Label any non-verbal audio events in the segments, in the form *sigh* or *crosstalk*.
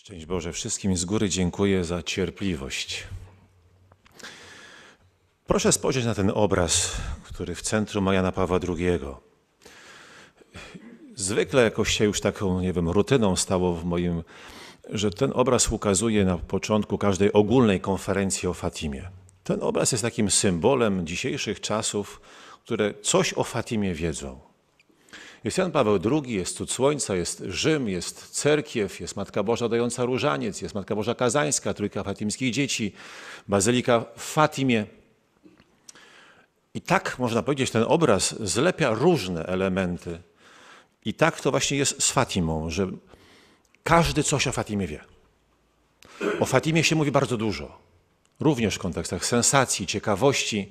Szczęść Boże wszystkim z góry dziękuję za cierpliwość. Proszę spojrzeć na ten obraz, który w centrum ma Jana Pawła II. Zwykle jakoś się już taką, nie wiem, rutyną stało w moim, że ten obraz ukazuje na początku każdej ogólnej konferencji o Fatimie. Ten obraz jest takim symbolem dzisiejszych czasów, które coś o Fatimie wiedzą. Jest Jan Paweł II, jest Cud Słońca, jest Rzym, jest Cerkiew, jest Matka Boża dająca różaniec, jest Matka Boża Kazańska, Trójka Fatimskich Dzieci, Bazylika w Fatimie. I tak, można powiedzieć, ten obraz zlepia różne elementy. I tak to właśnie jest z Fatimą, że każdy coś o Fatimie wie. O Fatimie się mówi bardzo dużo, również w kontekstach sensacji, ciekawości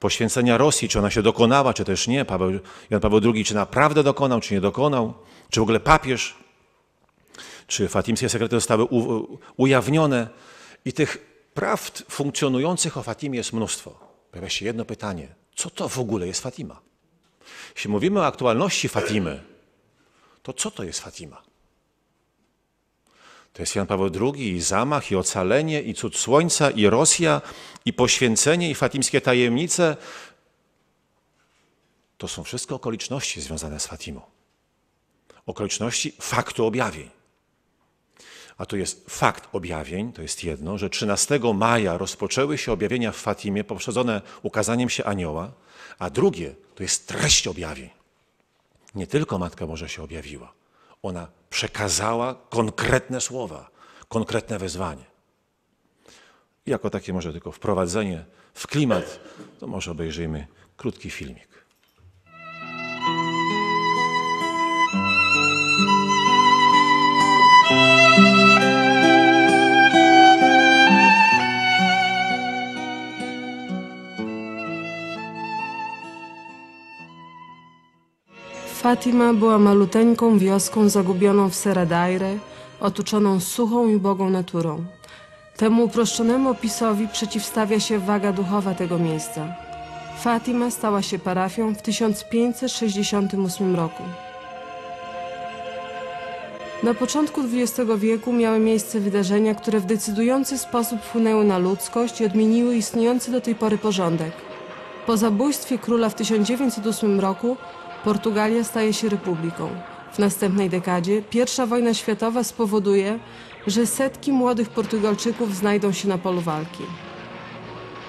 poświęcenia Rosji, czy ona się dokonała, czy też nie. Paweł, Jan Paweł II, czy naprawdę dokonał, czy nie dokonał, czy w ogóle papież, czy fatimskie sekrety zostały u, ujawnione. I tych prawd funkcjonujących o Fatimie jest mnóstwo. Pojawia się jedno pytanie. Co to w ogóle jest Fatima? Jeśli mówimy o aktualności Fatimy, to co to jest Fatima? To jest Jan Paweł II i zamach, i ocalenie, i cud słońca, i Rosja, i poświęcenie, i fatimskie tajemnice. To są wszystko okoliczności związane z Fatimą. Okoliczności faktu objawień. A to jest fakt objawień, to jest jedno, że 13 maja rozpoczęły się objawienia w Fatimie poprzedzone ukazaniem się anioła, a drugie to jest treść objawień. Nie tylko Matka Boża się objawiła, ona przekazała konkretne słowa, konkretne wezwanie. jako takie może tylko wprowadzenie w klimat, to może obejrzyjmy krótki filmik. Fatima była maluteńką wioską zagubioną w Seradaire, otoczoną suchą i bogą naturą. Temu uproszczonemu opisowi przeciwstawia się waga duchowa tego miejsca. Fatima stała się parafią w 1568 roku. Na początku XX wieku miały miejsce wydarzenia, które w decydujący sposób wpłynęły na ludzkość i odmieniły istniejący do tej pory porządek. Po zabójstwie króla w 1908 roku Portugalia staje się republiką. W następnej dekadzie I wojna światowa spowoduje, że setki młodych Portugalczyków znajdą się na polu walki.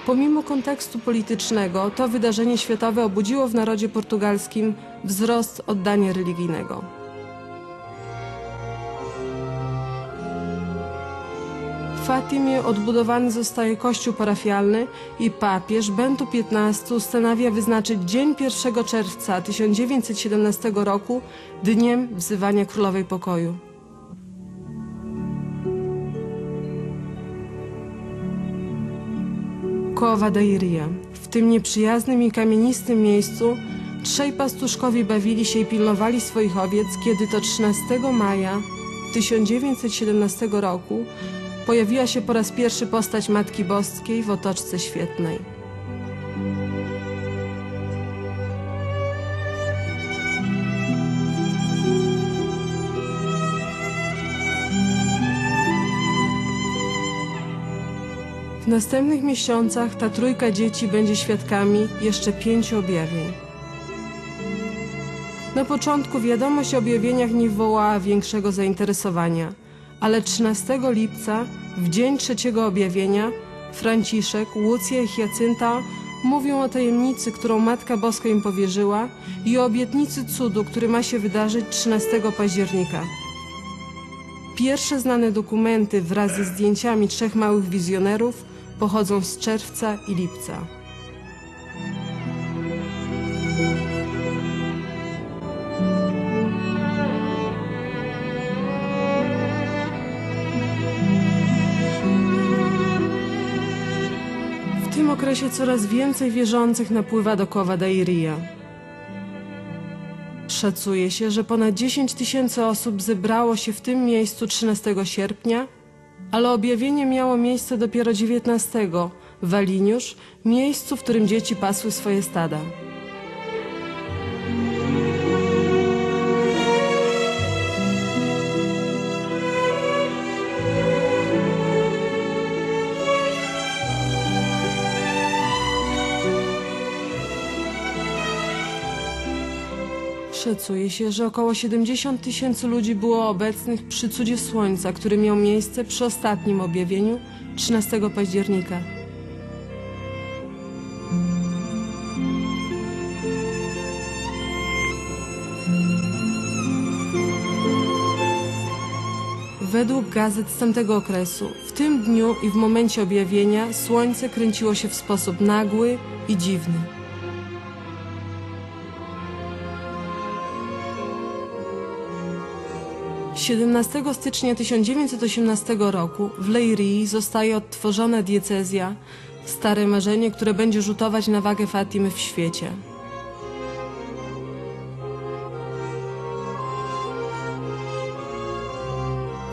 Pomimo kontekstu politycznego, to wydarzenie światowe obudziło w narodzie portugalskim wzrost oddania religijnego. Fatimie odbudowany zostaje kościół parafialny i papież Bentu XV ustanawia wyznaczyć dzień 1 czerwca 1917 roku dniem wzywania królowej pokoju. Kowa Dairia. W tym nieprzyjaznym i kamienistym miejscu trzej pastuszkowie bawili się i pilnowali swoich owiec, kiedy to 13 maja 1917 roku pojawiła się po raz pierwszy postać Matki Boskiej w Otoczce Świetnej. W następnych miesiącach ta trójka dzieci będzie świadkami jeszcze pięciu objawień. Na początku wiadomość o objawieniach nie wywołała większego zainteresowania ale 13 lipca, w dzień trzeciego objawienia, Franciszek, Łucja i Hiacynta mówią o tajemnicy, którą Matka Boska im powierzyła i o obietnicy cudu, który ma się wydarzyć 13 października. Pierwsze znane dokumenty wraz ze zdjęciami trzech małych wizjonerów pochodzą z czerwca i lipca. okresie coraz więcej wierzących napływa do Iria. Szacuje się, że ponad 10 tysięcy osób zebrało się w tym miejscu 13 sierpnia, ale objawienie miało miejsce dopiero 19 w Waliniusz, miejscu, w którym dzieci pasły swoje stada. Szacuje się, że około 70 tysięcy ludzi było obecnych przy cudzie słońca, który miał miejsce przy ostatnim objawieniu 13 października. Według gazet z tamtego okresu, w tym dniu i w momencie objawienia, słońce kręciło się w sposób nagły i dziwny. 17 stycznia 1918 roku w Leirii zostaje odtworzona diecezja, stare marzenie, które będzie rzutować na wagę Fatimy w świecie.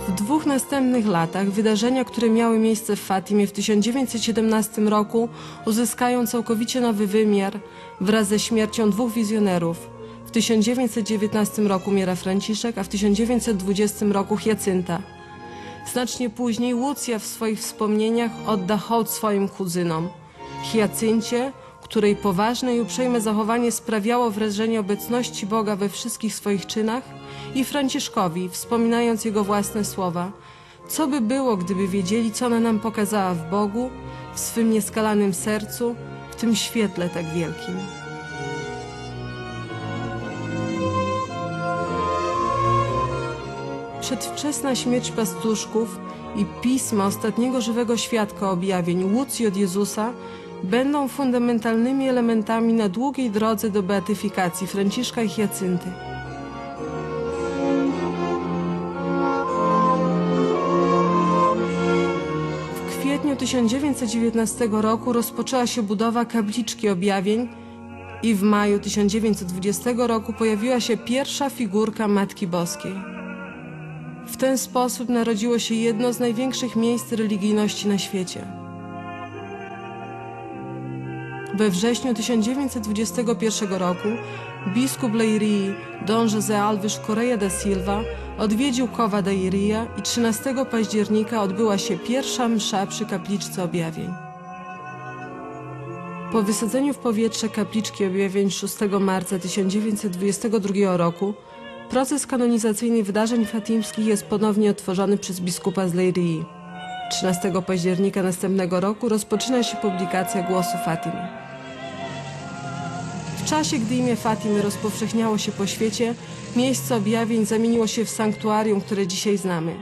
W dwóch następnych latach wydarzenia, które miały miejsce w Fatimie w 1917 roku uzyskają całkowicie nowy wymiar wraz ze śmiercią dwóch wizjonerów – 1919 roku umiera Franciszek, a w 1920 roku Hiacynta. Znacznie później Łucja w swoich wspomnieniach odda hołd swoim kuzynom. Hiacyncie, której poważne i uprzejme zachowanie sprawiało wrażenie obecności Boga we wszystkich swoich czynach, i Franciszkowi, wspominając jego własne słowa. Co by było, gdyby wiedzieli, co ona nam pokazała w Bogu, w swym nieskalanym sercu, w tym świetle tak wielkim. przedwczesna śmierć pastuszków i pisma ostatniego żywego świadka objawień Łucji od Jezusa będą fundamentalnymi elementami na długiej drodze do beatyfikacji Franciszka i Hiacynty. W kwietniu 1919 roku rozpoczęła się budowa kabliczki objawień i w maju 1920 roku pojawiła się pierwsza figurka Matki Boskiej. W ten sposób narodziło się jedno z największych miejsc religijności na świecie. We wrześniu 1921 roku biskup Leirii Don José Alves Correa da Silva odwiedził Kowa da Iria i 13 października odbyła się pierwsza msza przy kapliczce objawień. Po wysadzeniu w powietrze kapliczki objawień 6 marca 1922 roku Proces kanonizacyjny wydarzeń fatimskich jest ponownie otworzony przez biskupa z Leirii. 13 października następnego roku rozpoczyna się publikacja Głosu Fatim. W czasie, gdy imię Fatimy rozpowszechniało się po świecie, miejsce objawień zamieniło się w sanktuarium, które dzisiaj znamy.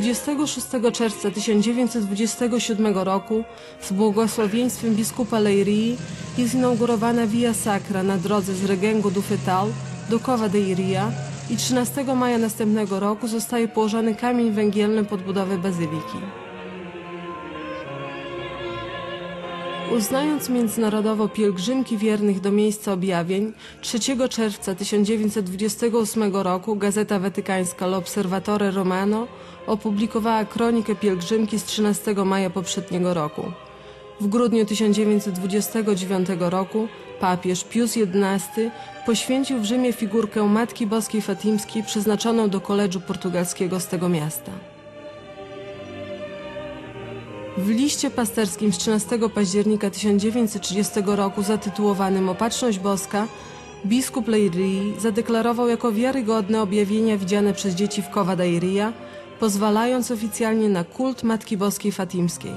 26 czerwca 1927 roku z błogosławieństwem biskupa Leirii jest inaugurowana Via Sacra na drodze z Regengo do Fetal do Cova de Iria i 13 maja następnego roku zostaje położony kamień węgielny pod budowę bazyliki. Uznając międzynarodowo pielgrzymki wiernych do miejsca objawień, 3 czerwca 1928 roku Gazeta Watykańska L'Osservatore Romano opublikowała kronikę pielgrzymki z 13 maja poprzedniego roku. W grudniu 1929 roku papież Pius XI poświęcił w Rzymie figurkę Matki Boskiej Fatimskiej przeznaczoną do koledżu portugalskiego z tego miasta. W liście pasterskim z 13 października 1930 roku zatytułowanym Opatrzność Boska biskup Leirii zadeklarował jako wiarygodne objawienia widziane przez dzieci w Kowada da Iria pozwalając oficjalnie na kult Matki Boskiej Fatimskiej.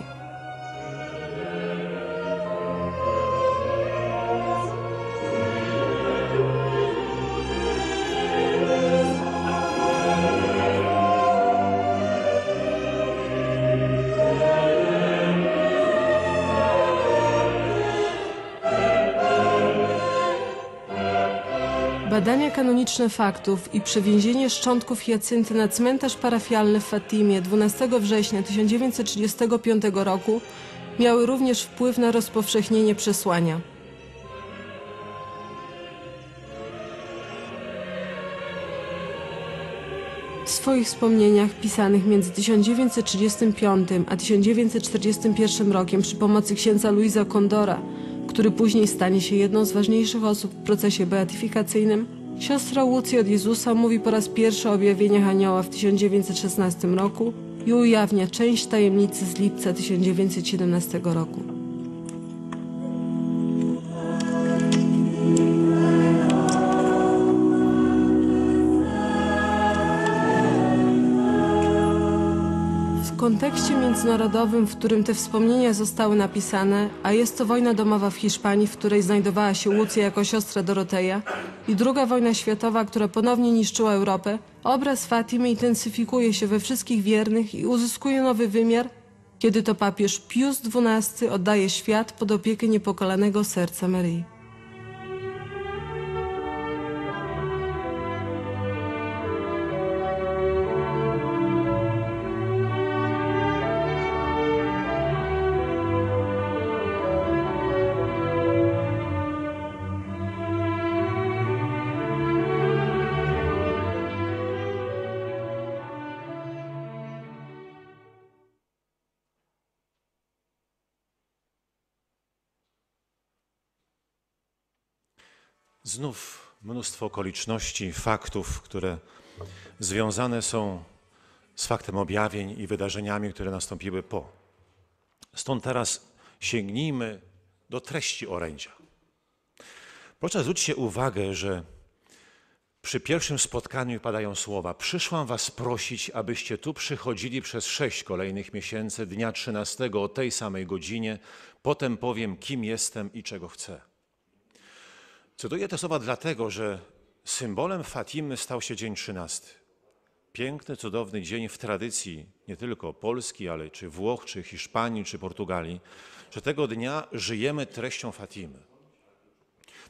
Badania kanoniczne faktów i przewięzienie szczątków Jacynty na cmentarz parafialny w Fatimie 12 września 1935 roku miały również wpływ na rozpowszechnienie przesłania. W swoich wspomnieniach pisanych między 1935 a 1941 rokiem przy pomocy księdza Luisa Kondora, który później stanie się jedną z ważniejszych osób w procesie beatyfikacyjnym, Siostra Łucji od Jezusa mówi po raz pierwszy o objawieniach anioła w 1916 roku i ujawnia część tajemnicy z lipca 1917 roku. kontekście międzynarodowym, w którym te wspomnienia zostały napisane, a jest to wojna domowa w Hiszpanii, w której znajdowała się Łucja jako siostra Doroteja, i druga wojna światowa, która ponownie niszczyła Europę, obraz Fatimy intensyfikuje się we wszystkich wiernych i uzyskuje nowy wymiar, kiedy to papież Pius XII oddaje świat pod opiekę niepokalanego serca Maryi. Znów mnóstwo okoliczności, faktów, które związane są z faktem objawień i wydarzeniami, które nastąpiły po. Stąd teraz sięgnijmy do treści orędzia. Proszę zwróćcie uwagę, że przy pierwszym spotkaniu padają słowa: Przyszłam was prosić, abyście tu przychodzili przez sześć kolejnych miesięcy, dnia 13 o tej samej godzinie. Potem powiem, kim jestem i czego chcę. Cytuję te słowa dlatego, że symbolem Fatimy stał się dzień 13. Piękny, cudowny dzień w tradycji nie tylko Polski, ale czy Włoch, czy Hiszpanii, czy Portugalii, że tego dnia żyjemy treścią Fatimy.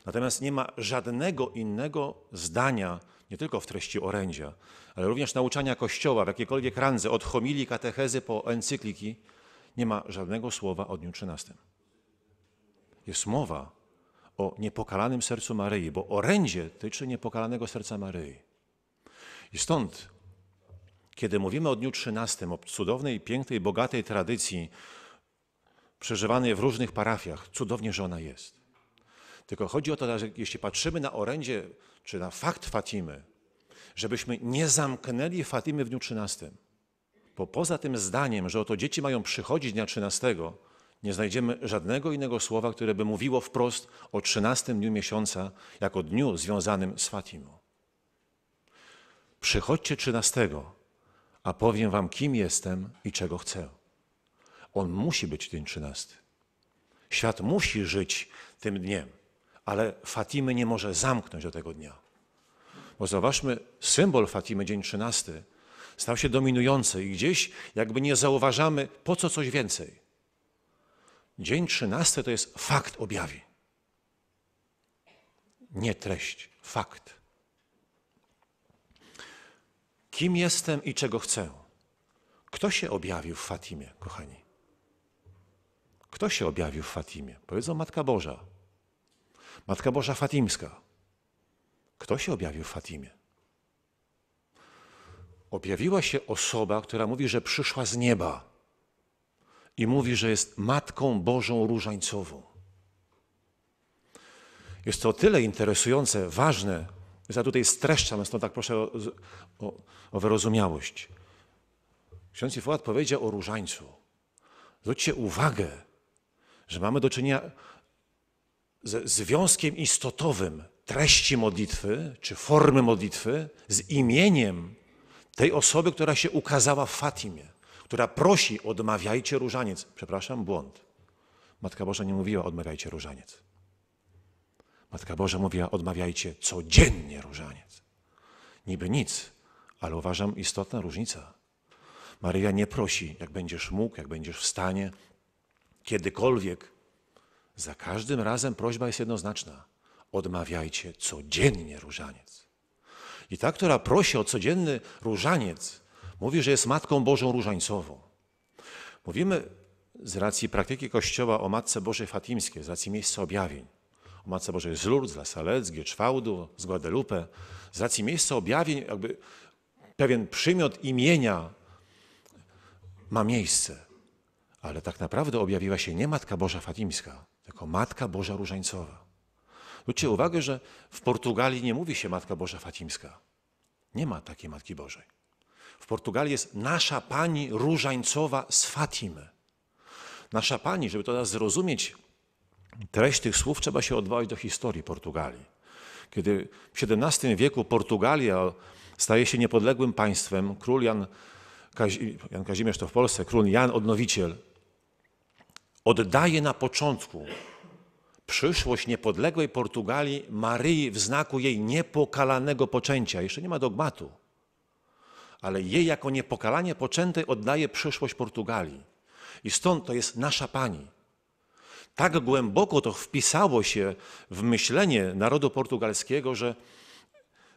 Natomiast nie ma żadnego innego zdania, nie tylko w treści orędzia, ale również nauczania Kościoła w jakiejkolwiek randze, od homilii, katechezy po encykliki, nie ma żadnego słowa o dniu 13. Jest mowa o niepokalanym sercu Maryi, bo orędzie tyczy niepokalanego serca Maryi. I stąd, kiedy mówimy o dniu 13, o cudownej, pięknej, bogatej tradycji przeżywanej w różnych parafiach, cudownie, że ona jest. Tylko chodzi o to, że jeśli patrzymy na orędzie czy na fakt Fatimy, żebyśmy nie zamknęli Fatimy w dniu 13. Bo poza tym zdaniem, że oto dzieci mają przychodzić dnia 13, nie znajdziemy żadnego innego słowa, które by mówiło wprost o 13 dniu miesiąca jako dniu związanym z Fatimą. Przychodźcie 13, a powiem wam, kim jestem i czego chcę. On musi być ten 13. Świat musi żyć tym dniem, ale Fatimy nie może zamknąć do tego dnia. Bo zauważmy, symbol Fatimy, dzień 13, stał się dominujący i gdzieś jakby nie zauważamy, po co coś więcej. Dzień trzynasty to jest fakt objawi. Nie treść, fakt. Kim jestem i czego chcę? Kto się objawił w Fatimie, kochani? Kto się objawił w Fatimie? Powiedzą Matka Boża. Matka Boża Fatimska. Kto się objawił w Fatimie? Objawiła się osoba, która mówi, że przyszła z nieba i mówi, że jest Matką Bożą Różańcową. Jest to o tyle interesujące, ważne, ja tutaj streszczam, stąd tak proszę o, o, o wyrozumiałość. Ksiądz Ifołat powiedział o różańcu. Zwróćcie uwagę, że mamy do czynienia ze związkiem istotowym treści modlitwy czy formy modlitwy z imieniem tej osoby, która się ukazała w Fatimie która prosi odmawiajcie różaniec. Przepraszam, błąd. Matka Boża nie mówiła odmawiajcie różaniec. Matka Boża mówiła odmawiajcie codziennie różaniec. Niby nic, ale uważam istotna różnica. Maryja nie prosi, jak będziesz mógł, jak będziesz w stanie, kiedykolwiek. Za każdym razem prośba jest jednoznaczna. Odmawiajcie codziennie różaniec. I ta, która prosi o codzienny różaniec, Mówi, że jest Matką Bożą Różańcową. Mówimy z racji praktyki Kościoła o Matce Bożej Fatimskiej, z racji miejsca objawień. O Matce Bożej z Lourdes, La Salette, z Gieczwałdu, z Guadalupe. Z racji miejsca objawień jakby pewien przymiot imienia ma miejsce. Ale tak naprawdę objawiła się nie Matka Boża Fatimska, tylko Matka Boża Różańcowa. Zwróćcie uwagę, że w Portugalii nie mówi się Matka Boża Fatimska. Nie ma takiej Matki Bożej. W Portugalii jest nasza pani różańcowa z Fatimy. Nasza pani, żeby teraz zrozumieć treść tych słów, trzeba się odwołać do historii Portugalii. Kiedy w XVII wieku Portugalia staje się niepodległym państwem, król Jan, Jan Kazimierz to w Polsce, król Jan Odnowiciel, oddaje na początku przyszłość niepodległej Portugalii Maryi w znaku jej niepokalanego poczęcia. Jeszcze nie ma dogmatu ale jej jako niepokalanie poczętej oddaje przyszłość Portugalii. I stąd to jest nasza Pani. Tak głęboko to wpisało się w myślenie narodu portugalskiego, że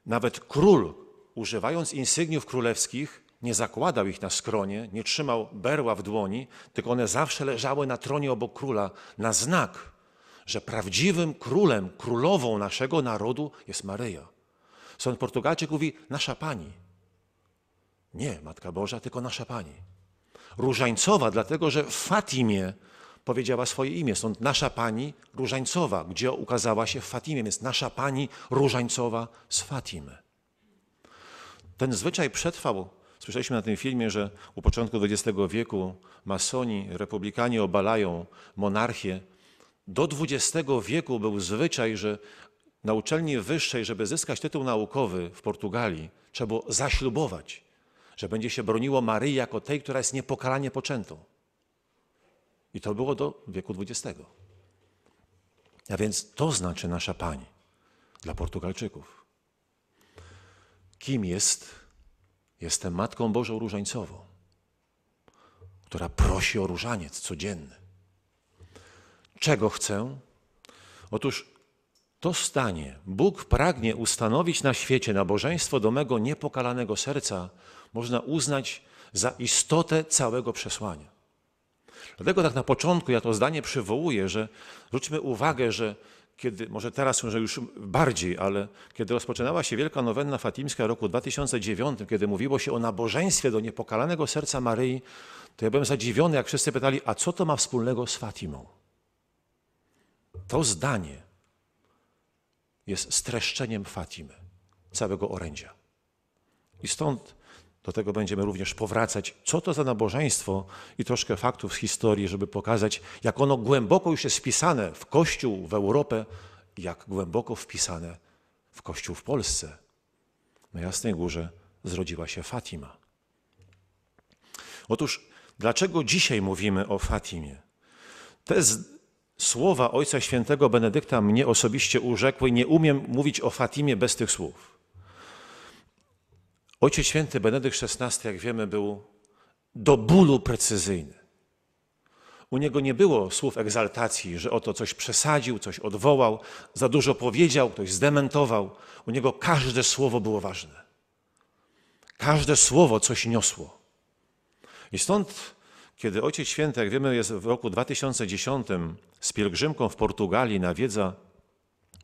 nawet król, używając insygniów królewskich, nie zakładał ich na skronie, nie trzymał berła w dłoni, tylko one zawsze leżały na tronie obok króla, na znak, że prawdziwym królem, królową naszego narodu jest Maryja. Stąd Portugalczyk mówi, nasza pani. Nie Matka Boża, tylko nasza Pani. Różańcowa, dlatego że w Fatimie powiedziała swoje imię. Stąd nasza Pani Różańcowa, gdzie ukazała się w Fatimie, więc nasza Pani Różańcowa z Fatimy. Ten zwyczaj przetrwał. Słyszeliśmy na tym filmie, że u początku XX wieku masoni, republikanie obalają monarchię. Do XX wieku był zwyczaj, że na uczelni wyższej, żeby zyskać tytuł naukowy w Portugalii, trzeba było zaślubować że będzie się broniło Maryi jako tej, która jest niepokalanie poczętą. I to było do wieku XX. A więc to znaczy nasza Pani dla Portugalczyków. Kim jest? Jestem Matką Bożą Różańcową, która prosi o różaniec codzienny. Czego chcę? Otóż to stanie Bóg pragnie ustanowić na świecie nabożeństwo do mego niepokalanego serca, można uznać za istotę całego przesłania. Dlatego tak na początku ja to zdanie przywołuję, że zwróćmy uwagę, że kiedy, może teraz może już bardziej, ale kiedy rozpoczynała się Wielka Nowenna Fatimska roku 2009, kiedy mówiło się o nabożeństwie do niepokalanego serca Maryi, to ja byłem zadziwiony, jak wszyscy pytali, a co to ma wspólnego z Fatimą? To zdanie jest streszczeniem Fatimy, całego orędzia. I stąd do tego będziemy również powracać, co to za nabożeństwo i troszkę faktów z historii, żeby pokazać, jak ono głęboko już jest wpisane w Kościół, w Europę, jak głęboko wpisane w Kościół w Polsce. Na Jasnej Górze zrodziła się Fatima. Otóż, dlaczego dzisiaj mówimy o Fatimie? Te słowa Ojca Świętego Benedykta mnie osobiście urzekły. Nie umiem mówić o Fatimie bez tych słów. Ojciec Święty Benedykt XVI, jak wiemy, był do bólu precyzyjny. U niego nie było słów egzaltacji, że oto coś przesadził, coś odwołał, za dużo powiedział, ktoś zdementował. U niego każde słowo było ważne. Każde słowo coś niosło. I stąd, kiedy Ojciec Święty, jak wiemy, jest w roku 2010 z pielgrzymką w Portugalii, nawiedza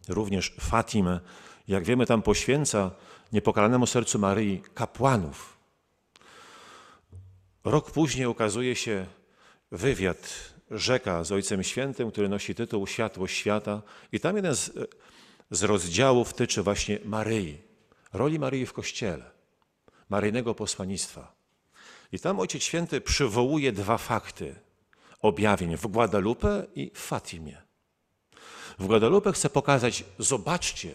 również Fatimę, jak wiemy, tam poświęca niepokalanemu sercu Maryi kapłanów. Rok później ukazuje się wywiad Rzeka z Ojcem Świętym, który nosi tytuł Światło Świata i tam jeden z, z rozdziałów tyczy właśnie Maryi, roli Maryi w Kościele, maryjnego posłannictwa. I tam Ojciec Święty przywołuje dwa fakty objawień w Guadalupe i w Fatimie. W Guadalupe chce pokazać, zobaczcie,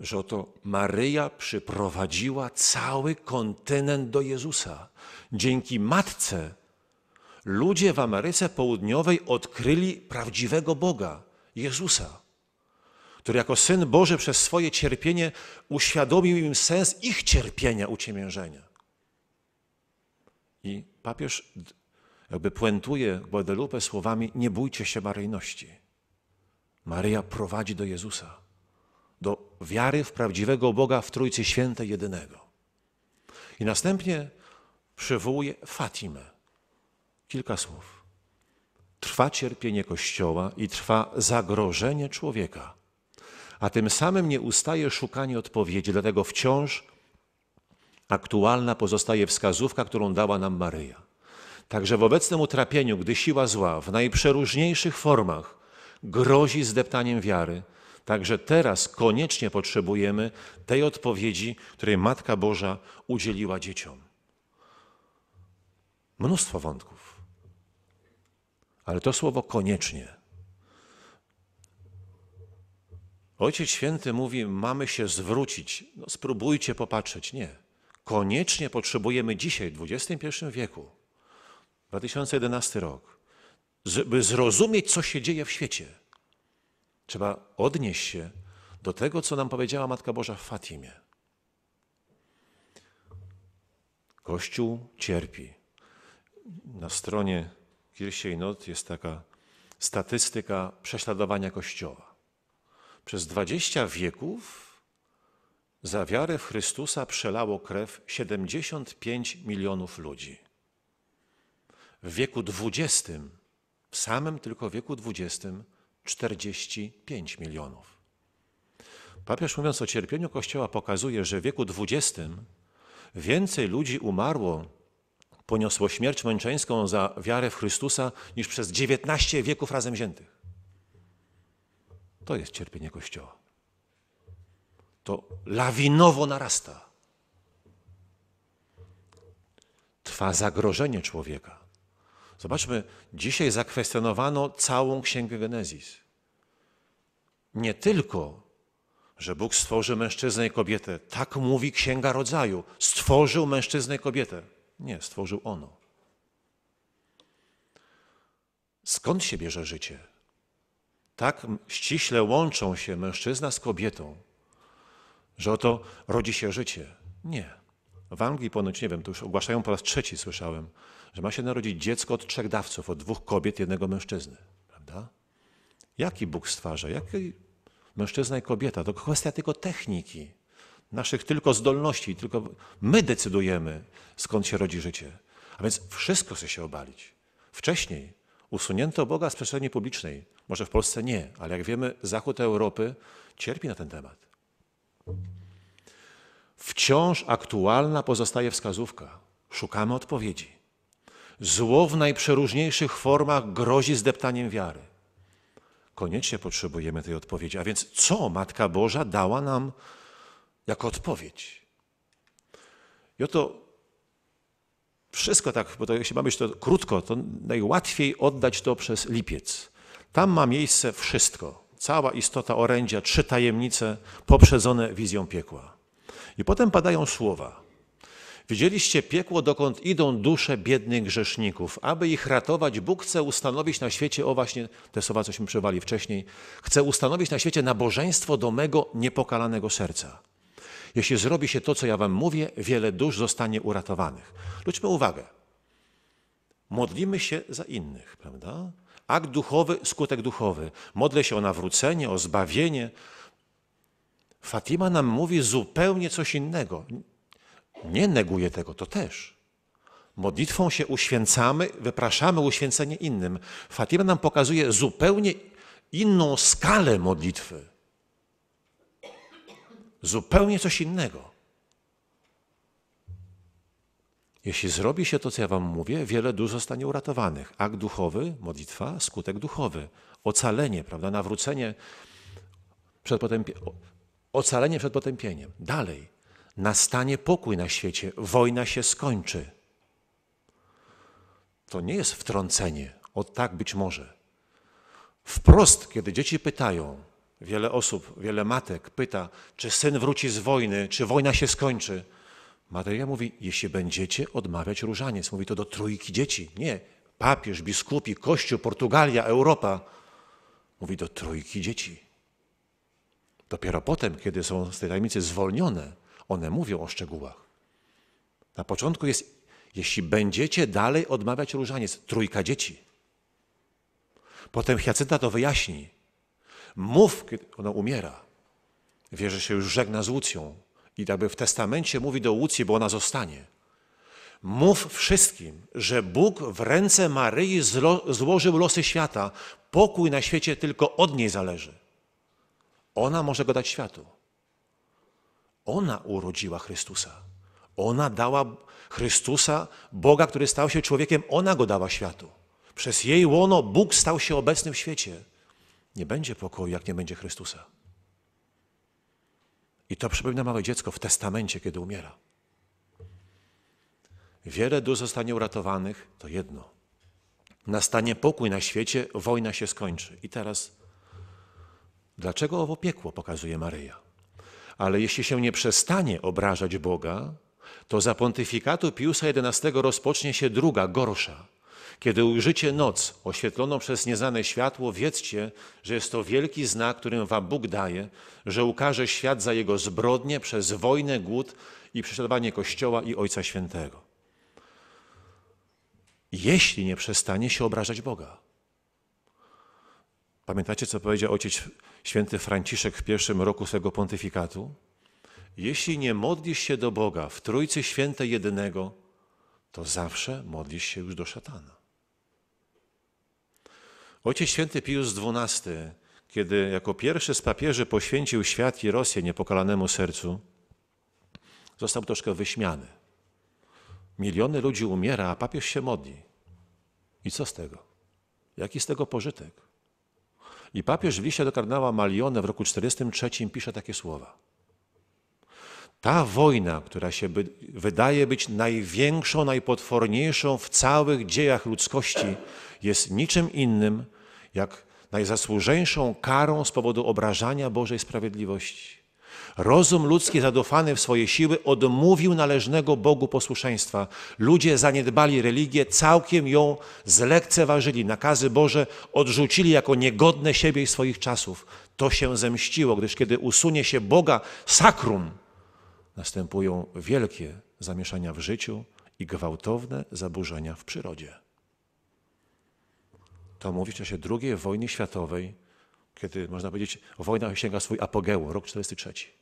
że oto Maryja przyprowadziła cały kontynent do Jezusa. Dzięki matce ludzie w Ameryce Południowej odkryli prawdziwego Boga, Jezusa, który jako Syn Boży przez swoje cierpienie uświadomił im sens ich cierpienia, uciemiężenia. I papież jakby puentuje Guadalupe słowami: Nie bójcie się maryjności. Maryja prowadzi do Jezusa wiary w prawdziwego Boga w Trójcy Świętej Jedynego. I następnie przywołuje Fatimę. Kilka słów. Trwa cierpienie Kościoła i trwa zagrożenie człowieka, a tym samym nie ustaje szukanie odpowiedzi, dlatego wciąż aktualna pozostaje wskazówka, którą dała nam Maryja. Także w obecnym utrapieniu, gdy siła zła w najprzeróżniejszych formach grozi zdeptaniem wiary, Także teraz koniecznie potrzebujemy tej odpowiedzi, której Matka Boża udzieliła dzieciom. Mnóstwo wątków. Ale to słowo koniecznie. Ojciec Święty mówi: Mamy się zwrócić. No, spróbujcie popatrzeć. Nie. Koniecznie potrzebujemy dzisiaj, w XXI wieku, 2011 rok, by zrozumieć, co się dzieje w świecie Trzeba odnieść się do tego, co nam powiedziała Matka Boża w Fatimie. Kościół cierpi. Na stronie Kirsiej Not jest taka statystyka prześladowania Kościoła. Przez 20 wieków za wiarę w Chrystusa przelało krew 75 milionów ludzi. W wieku XX, w samym tylko wieku XX, 45 milionów. Papież mówiąc o cierpieniu Kościoła pokazuje, że w wieku XX więcej ludzi umarło, poniosło śmierć męczeńską za wiarę w Chrystusa niż przez 19 wieków razem wziętych. To jest cierpienie Kościoła. To lawinowo narasta. Trwa zagrożenie człowieka. Zobaczmy, dzisiaj zakwestionowano całą Księgę Genezis. Nie tylko, że Bóg stworzy mężczyznę i kobietę. Tak mówi Księga Rodzaju. Stworzył mężczyznę i kobietę. Nie, stworzył ono. Skąd się bierze życie? Tak ściśle łączą się mężczyzna z kobietą, że oto rodzi się życie. Nie. W Anglii ponoć, nie wiem, to już ogłaszają po raz trzeci, słyszałem, że ma się narodzić dziecko od trzech dawców, od dwóch kobiet, jednego mężczyzny. Prawda? Jaki Bóg stwarza? Jaki mężczyzna i kobieta? To kwestia tylko techniki, naszych tylko zdolności, tylko my decydujemy, skąd się rodzi życie. A więc wszystko chce się obalić. Wcześniej usunięto Boga z przestrzeni publicznej. Może w Polsce nie, ale jak wiemy, zachód Europy cierpi na ten temat. Wciąż aktualna pozostaje wskazówka. Szukamy odpowiedzi. Zło w najprzeróżniejszych formach grozi zdeptaniem wiary. Koniecznie potrzebujemy tej odpowiedzi. A więc co Matka Boża dała nam jako odpowiedź? I oto wszystko tak, bo to, jeśli ma być to krótko, to najłatwiej oddać to przez lipiec. Tam ma miejsce wszystko. Cała istota orędzia, trzy tajemnice poprzedzone wizją piekła. I potem padają słowa. Widzieliście piekło, dokąd idą dusze biednych grzeszników. Aby ich ratować, Bóg chce ustanowić na świecie, o właśnie te słowa, cośmy przewali wcześniej, chce ustanowić na świecie nabożeństwo do mego niepokalanego serca. Jeśli zrobi się to, co ja wam mówię, wiele dusz zostanie uratowanych. Zwróćmy uwagę. Modlimy się za innych, prawda? Akt duchowy, skutek duchowy. Modlę się o nawrócenie, o zbawienie. Fatima nam mówi zupełnie coś innego. Nie neguję tego, to też. Modlitwą się uświęcamy, wypraszamy uświęcenie innym. Fatima nam pokazuje zupełnie inną skalę modlitwy. Zupełnie coś innego. Jeśli zrobi się to, co ja Wam mówię, wiele dusz zostanie uratowanych. Akt duchowy, modlitwa, skutek duchowy, ocalenie, prawda, nawrócenie przed potępie... ocalenie przed potępieniem. Dalej nastanie pokój na świecie, wojna się skończy. To nie jest wtrącenie, o tak być może. Wprost, kiedy dzieci pytają, wiele osób, wiele matek pyta, czy syn wróci z wojny, czy wojna się skończy. Matka mówi, jeśli będziecie odmawiać różaniec, mówi to do trójki dzieci. Nie, papież, biskupi, kościół, Portugalia, Europa. Mówi do trójki dzieci. Dopiero potem, kiedy są z tej tajemnicy zwolnione, one mówią o szczegółach. Na początku jest, jeśli będziecie dalej odmawiać różaniec, trójka dzieci. Potem Hiacynta to wyjaśni. Mów, kiedy ona umiera. Wie, że się już żegna z Łucją. I jakby w testamencie mówi do Łucji, bo ona zostanie. Mów wszystkim, że Bóg w ręce Maryi zlo, złożył losy świata. Pokój na świecie tylko od niej zależy. Ona może go dać światu. Ona urodziła Chrystusa. Ona dała Chrystusa, Boga, który stał się człowiekiem, ona go dała światu. Przez jej łono Bóg stał się obecny w świecie. Nie będzie pokoju, jak nie będzie Chrystusa. I to przypomina małe dziecko w testamencie, kiedy umiera. Wiele dusz zostanie uratowanych, to jedno. Nastanie pokój na świecie, wojna się skończy. I teraz, dlaczego owo piekło pokazuje Maryja? Ale jeśli się nie przestanie obrażać Boga, to za pontyfikatu Piusa XI rozpocznie się druga, gorsza. Kiedy ujrzycie noc oświetloną przez nieznane światło, wiedzcie, że jest to wielki znak, którym wam Bóg daje, że ukaże świat za jego zbrodnie przez wojnę, głód i prześladowanie Kościoła i Ojca Świętego. Jeśli nie przestanie się obrażać Boga. Pamiętacie, co powiedział ojciec święty Franciszek w pierwszym roku swego pontyfikatu? Jeśli nie modlisz się do Boga w Trójcy Świętej Jedynego, to zawsze modlisz się już do szatana. Ojciec święty Pius XII, kiedy jako pierwszy z papieży poświęcił świat i Rosję niepokalanemu sercu, został troszkę wyśmiany. Miliony ludzi umiera, a papież się modli. I co z tego? Jaki z tego pożytek? I papież w liście do kardynała Malione w roku 1943 pisze takie słowa. Ta wojna, która się by, wydaje być największą, najpotworniejszą w całych dziejach ludzkości, jest niczym innym jak najzasłużeńszą karą z powodu obrażania Bożej sprawiedliwości. Rozum ludzki zadufany w swoje siły odmówił należnego Bogu posłuszeństwa. Ludzie zaniedbali religię, całkiem ją zlekceważyli. Nakazy Boże odrzucili jako niegodne siebie i swoich czasów. To się zemściło, gdyż kiedy usunie się Boga sakrum, następują wielkie zamieszania w życiu i gwałtowne zaburzenia w przyrodzie. To mówi w czasie II wojny światowej, kiedy można powiedzieć, wojna sięga swój apogeum, rok 43.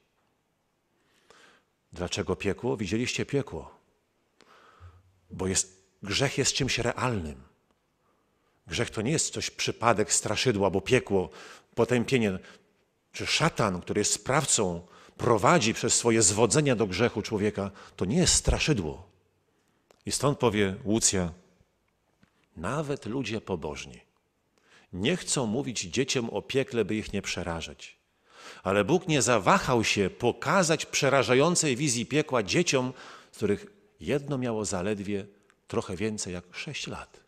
Dlaczego piekło? Widzieliście piekło. Bo jest, grzech jest czymś realnym. Grzech to nie jest coś przypadek straszydła, bo piekło, potępienie, czy szatan, który jest sprawcą, prowadzi przez swoje zwodzenia do grzechu człowieka, to nie jest straszydło. I stąd powie Łucja, nawet ludzie pobożni nie chcą mówić dzieciom o piekle, by ich nie przerażać. Ale Bóg nie zawahał się pokazać przerażającej wizji piekła dzieciom, z których jedno miało zaledwie trochę więcej jak sześć lat.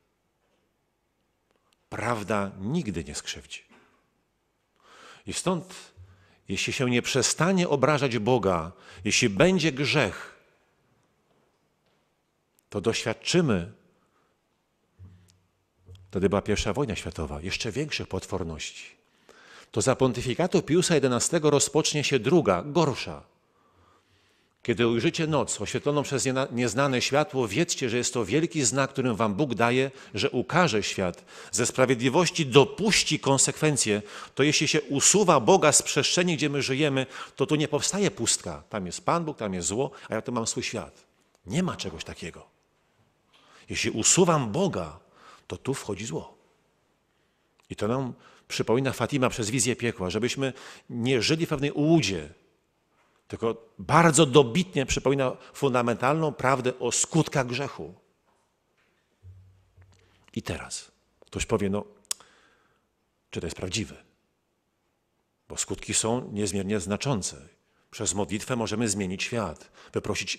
Prawda nigdy nie skrzywdzi. I stąd, jeśli się nie przestanie obrażać Boga, jeśli będzie grzech, to doświadczymy, wtedy była pierwsza wojna światowa, jeszcze większych potworności to za pontyfikatu Piusa XI rozpocznie się druga, gorsza. Kiedy ujrzycie noc oświetloną przez nieznane światło, wiedzcie, że jest to wielki znak, którym wam Bóg daje, że ukaże świat. Ze sprawiedliwości dopuści konsekwencje. To jeśli się usuwa Boga z przestrzeni, gdzie my żyjemy, to tu nie powstaje pustka. Tam jest Pan Bóg, tam jest zło, a ja tu mam swój świat. Nie ma czegoś takiego. Jeśli usuwam Boga, to tu wchodzi zło. I to nam przypomina Fatima przez wizję piekła, żebyśmy nie żyli w pewnej ułudzie, tylko bardzo dobitnie przypomina fundamentalną prawdę o skutkach grzechu. I teraz ktoś powie, no, czy to jest prawdziwe? Bo skutki są niezmiernie znaczące. Przez modlitwę możemy zmienić świat, wyprosić.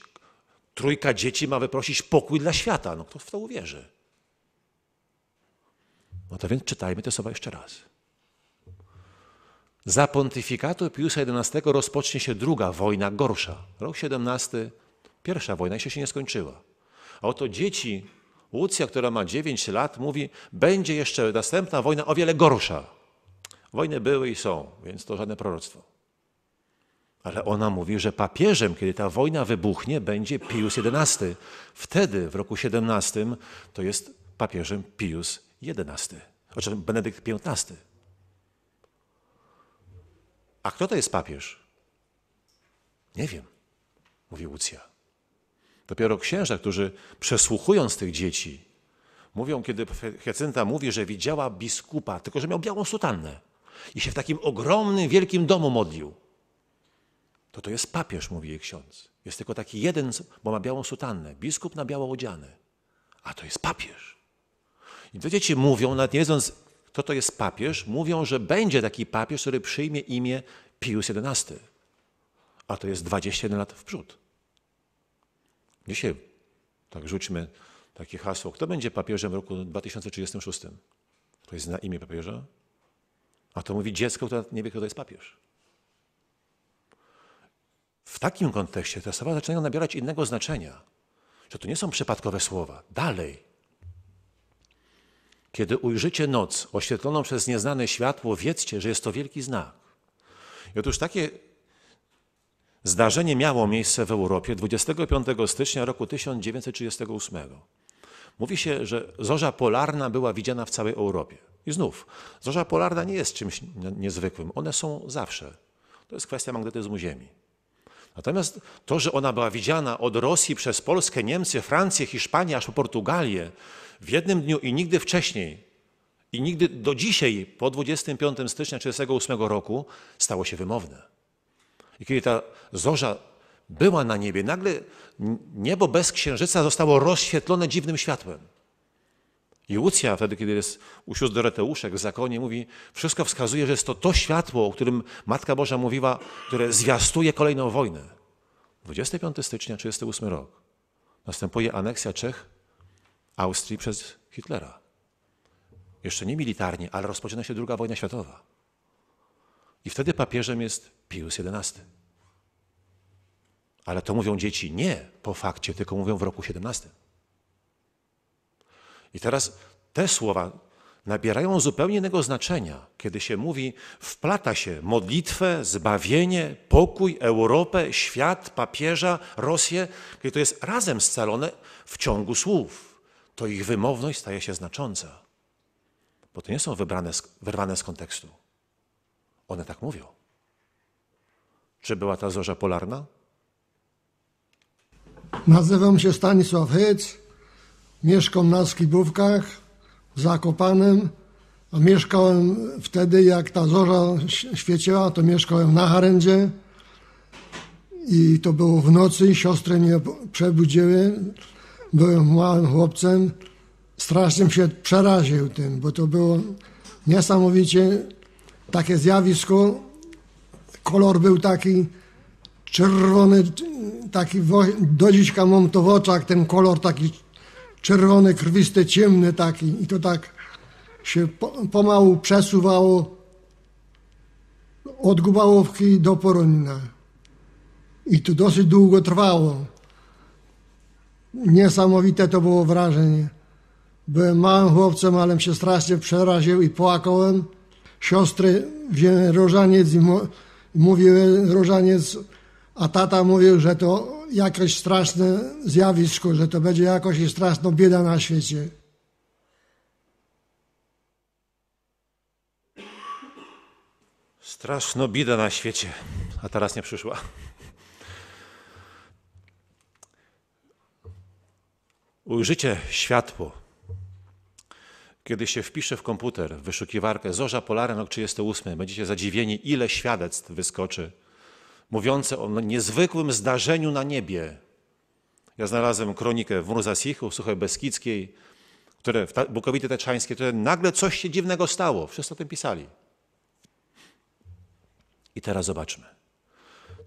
Trójka dzieci ma wyprosić pokój dla świata. No kto w to uwierzy? No to więc czytajmy te słowa jeszcze raz. Za pontyfikatu Piusa XI rozpocznie się druga wojna gorsza. Rok 17, pierwsza wojna jeszcze się nie skończyła. A oto dzieci, Łucja, która ma 9 lat, mówi, będzie jeszcze następna wojna o wiele gorsza. Wojny były i są, więc to żadne proroctwo. Ale ona mówi, że papieżem, kiedy ta wojna wybuchnie, będzie Pius XI. Wtedy, w roku 17, to jest papieżem Pius XI, znaczy Benedykt XV. A kto to jest papież? Nie wiem, mówi Łucja. Dopiero księża, którzy przesłuchując tych dzieci, mówią, kiedy Hiacynta mówi, że widziała biskupa, tylko że miał białą sutannę i się w takim ogromnym, wielkim domu modlił. To to jest papież, mówi jej ksiądz. Jest tylko taki jeden, bo ma białą sutannę. Biskup na biało odziany. A to jest papież. I te dzieci mówią, nawet nie wiedząc, kto to jest papież, mówią, że będzie taki papież, który przyjmie imię Pius XI. A to jest 21 lat w przód. Dzisiaj tak rzućmy takie hasło. Kto będzie papieżem w roku 2036? Ktoś zna imię papieża? A to mówi dziecko, które nie wie, kto to jest papież. W takim kontekście te słowa zaczynają nabierać innego znaczenia. Że to nie są przypadkowe słowa. Dalej kiedy ujrzycie noc oświetloną przez nieznane światło, wiedzcie, że jest to wielki znak. I otóż takie zdarzenie miało miejsce w Europie 25 stycznia roku 1938. Mówi się, że zorza polarna była widziana w całej Europie. I znów, zorza polarna nie jest czymś niezwykłym. One są zawsze. To jest kwestia magnetyzmu Ziemi. Natomiast to, że ona była widziana od Rosji przez Polskę, Niemcy, Francję, Hiszpanię, aż po Portugalię w jednym dniu i nigdy wcześniej, i nigdy do dzisiaj, po 25 stycznia 1938 roku, stało się wymowne. I kiedy ta zorza była na niebie, nagle niebo bez księżyca zostało rozświetlone dziwnym światłem. I Lucja, wtedy, kiedy jest u sióstr Doreteuszek w zakonie, mówi, wszystko wskazuje, że jest to to światło, o którym Matka Boża mówiła, które zwiastuje kolejną wojnę. 25 stycznia 1938 rok. Następuje aneksja Czech Austrii przez Hitlera. Jeszcze nie militarnie, ale rozpoczyna się II wojna światowa. I wtedy papieżem jest Pius XI. Ale to mówią dzieci nie po fakcie, tylko mówią w roku XVII. I teraz te słowa nabierają zupełnie innego znaczenia, kiedy się mówi, wplata się modlitwę, zbawienie, pokój, Europę, świat, papieża, Rosję, kiedy to jest razem scalone w ciągu słów to ich wymowność staje się znacząca. Bo to nie są wybrane, wyrwane z kontekstu. One tak mówią. Czy była ta zorza polarna? Nazywam się Stanisław Hyc, mieszkam na Skibówkach, w Zakopanem, a mieszkałem wtedy, jak ta zorza świeciła, to mieszkałem na Harendzie i to było w nocy, siostry mnie przebudziły, byłem małym chłopcem, strasznie się przeraził tym, bo to było niesamowicie takie zjawisko. Kolor był taki czerwony, taki do dziśka mam to w oczach, ten kolor taki czerwony, krwisty, ciemny taki. I to tak się pomału przesuwało od Gubałówki do Poronina. I to dosyć długo trwało. Niesamowite to było wrażenie. Byłem małym chłopcem, ale się strasznie przeraził i płakałem. Siostry wzięły różaniec i mówiły różaniec, a tata mówił, że to jakieś straszne zjawisko, że to będzie jakoś i straszna bieda na świecie. Straszno bieda na świecie, a teraz nie przyszła. ujrzycie światło, kiedy się wpisze w komputer, w wyszukiwarkę Zorza Polaren, rok 38, będziecie zadziwieni, ile świadectw wyskoczy, mówiące o niezwykłym zdarzeniu na niebie. Ja znalazłem kronikę w Mruzasichu, w Suchej Beskidzkiej, które, w Bukowity Teczańskie, które nagle coś się dziwnego stało. Wszyscy o tym pisali. I teraz zobaczmy.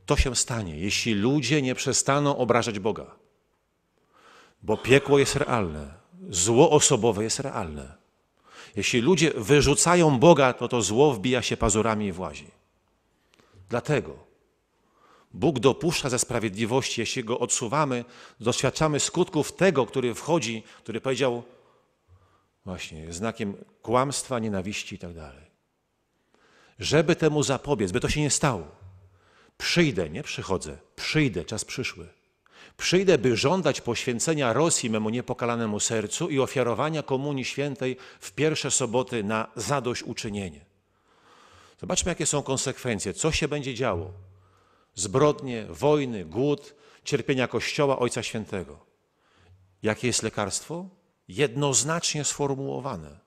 To się stanie, jeśli ludzie nie przestaną obrażać Boga. Bo piekło jest realne. Zło osobowe jest realne. Jeśli ludzie wyrzucają Boga, to to zło wbija się pazurami i włazi. Dlatego Bóg dopuszcza ze sprawiedliwości, jeśli go odsuwamy, doświadczamy skutków tego, który wchodzi, który powiedział właśnie znakiem kłamstwa, nienawiści i tak dalej. Żeby temu zapobiec, by to się nie stało. Przyjdę, nie przychodzę, przyjdę, czas przyszły Przyjdę, by żądać poświęcenia Rosji memu niepokalanemu sercu i ofiarowania Komunii Świętej w pierwsze soboty na zadośćuczynienie. Zobaczmy, jakie są konsekwencje, co się będzie działo. Zbrodnie, wojny, głód, cierpienia Kościoła, Ojca Świętego. Jakie jest lekarstwo? Jednoznacznie sformułowane.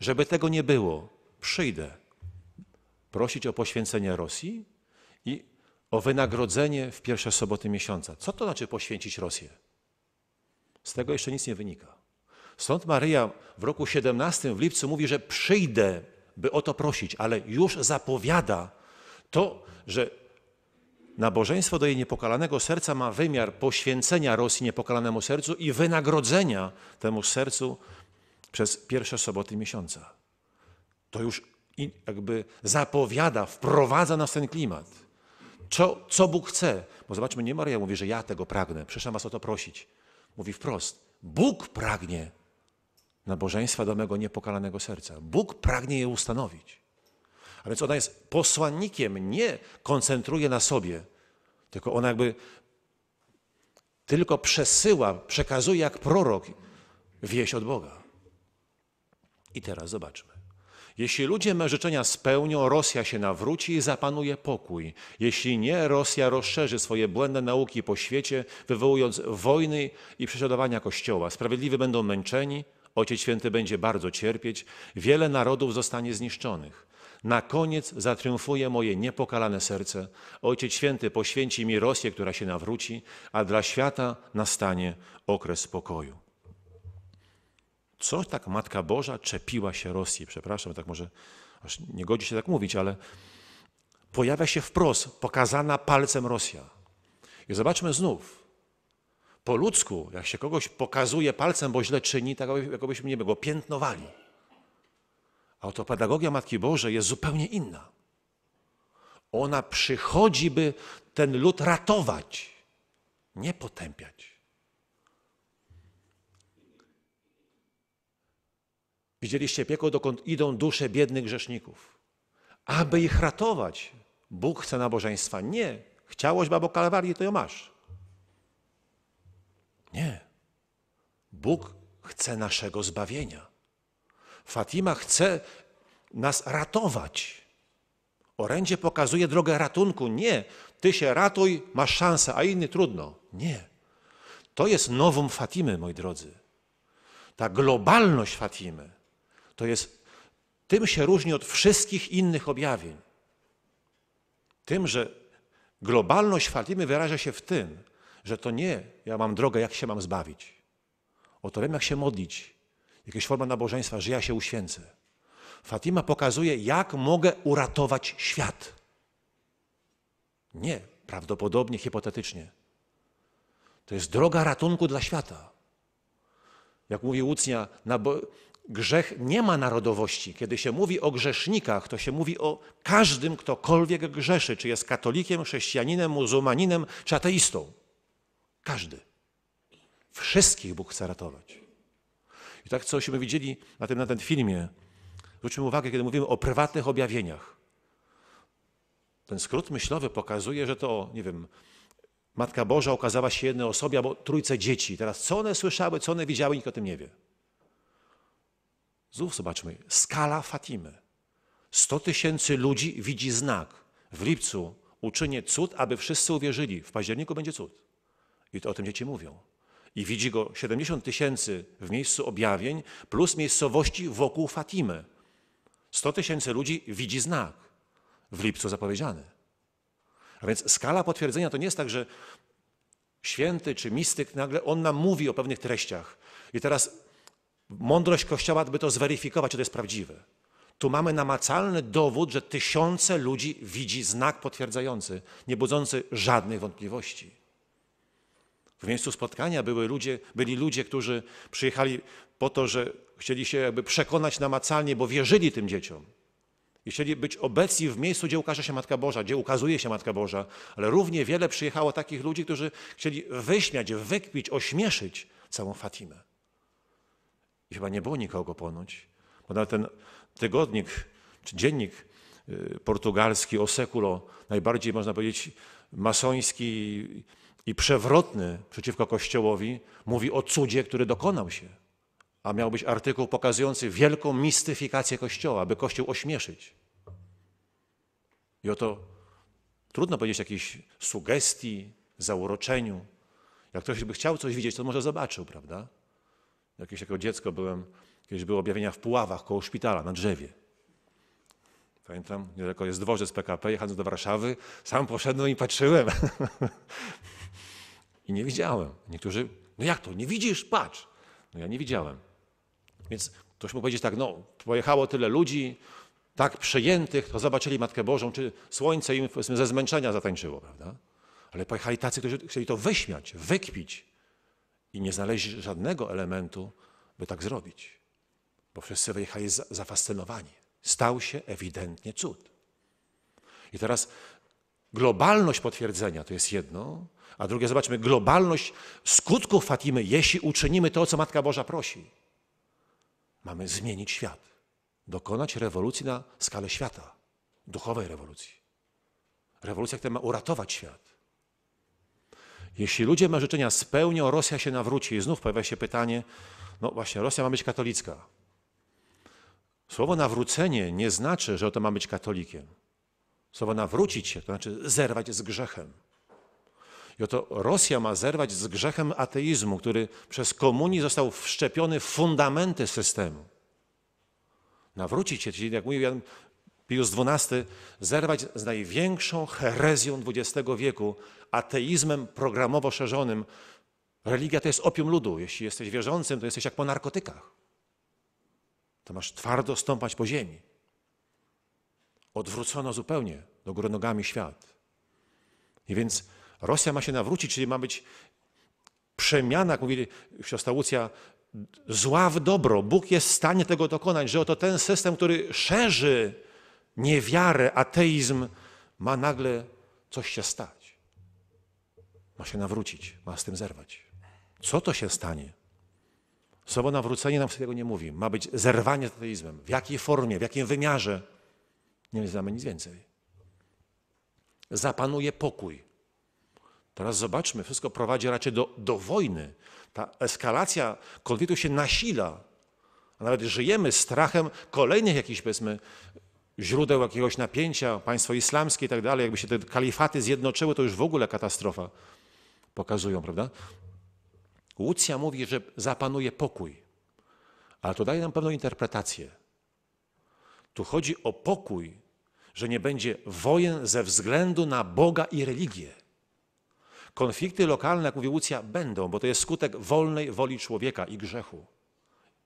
Żeby tego nie było, przyjdę prosić o poświęcenie Rosji o wynagrodzenie w pierwsze soboty miesiąca. Co to znaczy poświęcić Rosję? Z tego jeszcze nic nie wynika. Stąd Maryja w roku 17 w lipcu mówi, że przyjdę, by o to prosić, ale już zapowiada to, że nabożeństwo do jej niepokalanego serca ma wymiar poświęcenia Rosji niepokalanemu sercu i wynagrodzenia temu sercu przez pierwsze soboty miesiąca. To już jakby zapowiada, wprowadza nas ten klimat co, co Bóg chce. Bo zobaczmy, nie Maria mówi, że ja tego pragnę, przyszłam was o to prosić. Mówi wprost, Bóg pragnie nabożeństwa do mego niepokalanego serca. Bóg pragnie je ustanowić. A więc ona jest posłannikiem, nie koncentruje na sobie, tylko ona jakby tylko przesyła, przekazuje jak prorok wieść od Boga. I teraz zobaczmy. Jeśli ludzie me życzenia spełnią, Rosja się nawróci i zapanuje pokój. Jeśli nie, Rosja rozszerzy swoje błędne nauki po świecie, wywołując wojny i prześladowania Kościoła. Sprawiedliwi będą męczeni, Ojciec Święty będzie bardzo cierpieć, wiele narodów zostanie zniszczonych. Na koniec zatriumfuje moje niepokalane serce. Ojciec Święty poświęci mi Rosję, która się nawróci, a dla świata nastanie okres pokoju co tak Matka Boża czepiła się Rosji? Przepraszam, tak może aż nie godzi się tak mówić, ale pojawia się wprost, pokazana palcem Rosja. I zobaczmy znów. Po ludzku, jak się kogoś pokazuje palcem, bo źle czyni, tak jakobyśmy nie go piętnowali. A oto pedagogia Matki Bożej jest zupełnie inna. Ona przychodzi, by ten lud ratować, nie potępiać. Widzieliście piekło, dokąd idą dusze biednych grzeszników. Aby ich ratować, Bóg chce nabożeństwa. Nie. Chciałoś babo kalwarii, to ją masz. Nie. Bóg chce naszego zbawienia. Fatima chce nas ratować. Orędzie pokazuje drogę ratunku. Nie, ty się ratuj, masz szansę, a inny trudno. Nie. To jest nową Fatimy, moi drodzy. Ta globalność Fatimy to jest, tym się różni od wszystkich innych objawień. Tym, że globalność Fatimy wyraża się w tym, że to nie ja mam drogę, jak się mam zbawić. Oto wiem, jak się modlić. Jakieś forma nabożeństwa, że ja się uświęcę. Fatima pokazuje, jak mogę uratować świat. Nie, prawdopodobnie, hipotetycznie. To jest droga ratunku dla świata. Jak mówi Łucnia, Grzech nie ma narodowości. Kiedy się mówi o grzesznikach, to się mówi o każdym, ktokolwiek grzeszy, czy jest katolikiem, chrześcijaninem, muzułmaninem, czy ateistą. Każdy. Wszystkich Bóg chce ratować. I tak, cośmy widzieli na tym, na tym filmie, zwróćmy uwagę, kiedy mówimy o prywatnych objawieniach. Ten skrót myślowy pokazuje, że to, nie wiem, Matka Boża okazała się jednej osobie albo trójce dzieci. Teraz co one słyszały, co one widziały, nikt o tym nie wie. Znów zobaczmy, skala Fatimy. 100 tysięcy ludzi widzi znak. W lipcu uczynię cud, aby wszyscy uwierzyli. W październiku będzie cud. I to o tym dzieci mówią. I widzi go 70 tysięcy w miejscu objawień, plus miejscowości wokół Fatimy. 100 tysięcy ludzi widzi znak. W lipcu zapowiedziany. A więc skala potwierdzenia to nie jest tak, że święty czy mistyk nagle on nam mówi o pewnych treściach. I teraz Mądrość Kościoła, by to zweryfikować, czy to jest prawdziwe. Tu mamy namacalny dowód, że tysiące ludzi widzi znak potwierdzający, nie budzący żadnych wątpliwości. W miejscu spotkania były ludzie, byli ludzie, którzy przyjechali po to, że chcieli się jakby przekonać namacalnie, bo wierzyli tym dzieciom. I chcieli być obecni w miejscu, gdzie ukaże się Matka Boża, gdzie ukazuje się Matka Boża. Ale równie wiele przyjechało takich ludzi, którzy chcieli wyśmiać, wykpić, ośmieszyć całą Fatimę chyba nie było nikogo ponoć. Bo nawet ten tygodnik czy dziennik y, portugalski o sekulo, najbardziej można powiedzieć masoński i przewrotny przeciwko Kościołowi, mówi o cudzie, który dokonał się. A miał być artykuł pokazujący wielką mistyfikację Kościoła, by Kościół ośmieszyć. I oto trudno powiedzieć jakiejś sugestii, zauroczeniu. Jak ktoś by chciał coś widzieć, to może zobaczył, prawda? Jakieś jako dziecko byłem, kiedyś były objawienia w Puławach koło szpitala, na drzewie. Pamiętam, niedaleko jest dworzec PKP, jechałem do Warszawy, sam poszedłem i patrzyłem. *laughs* I nie widziałem. Niektórzy, no jak to, nie widzisz, patrz. No ja nie widziałem. Więc ktoś mógł powiedzieć tak, no pojechało tyle ludzi, tak przejętych, to zobaczyli Matkę Bożą, czy słońce im ze zmęczenia zatańczyło, prawda? Ale pojechali tacy, którzy chcieli to wyśmiać, wykpić i nie znaleźli żadnego elementu, by tak zrobić. Bo wszyscy wyjechali zafascynowani. Stał się ewidentnie cud. I teraz globalność potwierdzenia to jest jedno, a drugie zobaczmy globalność skutków Fatimy, jeśli uczynimy to, co Matka Boża prosi. Mamy zmienić świat, dokonać rewolucji na skalę świata, duchowej rewolucji. Rewolucja, która ma uratować świat. Jeśli ludzie życzenia spełnią, Rosja się nawróci. I znów pojawia się pytanie, no właśnie, Rosja ma być katolicka. Słowo nawrócenie nie znaczy, że to ma być katolikiem. Słowo nawrócić się to znaczy zerwać z grzechem. I oto Rosja ma zerwać z grzechem ateizmu, który przez komunizm został wszczepiony w fundamenty systemu. Nawrócić się, czyli jak mówił Jan, Pius XII, zerwać z największą herezją XX wieku, ateizmem programowo szerzonym. Religia to jest opium ludu. Jeśli jesteś wierzącym, to jesteś jak po narkotykach. To masz twardo stąpać po ziemi. Odwrócono zupełnie do góry nogami świat. I więc Rosja ma się nawrócić, czyli ma być przemiana, jak mówi siostra Łucja, zła w dobro. Bóg jest w stanie tego dokonać, że oto ten system, który szerzy niewiarę, ateizm, ma nagle coś się stać. Ma się nawrócić, ma z tym zerwać. Co to się stanie? Słowo nawrócenie nam tego nie mówi. Ma być zerwanie z ateizmem. W jakiej formie, w jakim wymiarze? Nie znamy nic więcej. Zapanuje pokój. Teraz zobaczmy, wszystko prowadzi raczej do, do wojny. Ta eskalacja konfliktu się nasila. A nawet żyjemy strachem kolejnych jakichś, powiedzmy, źródeł jakiegoś napięcia, państwo islamskie i tak dalej, jakby się te kalifaty zjednoczyły, to już w ogóle katastrofa pokazują, prawda? Łucja mówi, że zapanuje pokój, ale to daje nam pewną interpretację. Tu chodzi o pokój, że nie będzie wojen ze względu na Boga i religię. Konflikty lokalne, jak mówi Łucja, będą, bo to jest skutek wolnej woli człowieka i grzechu.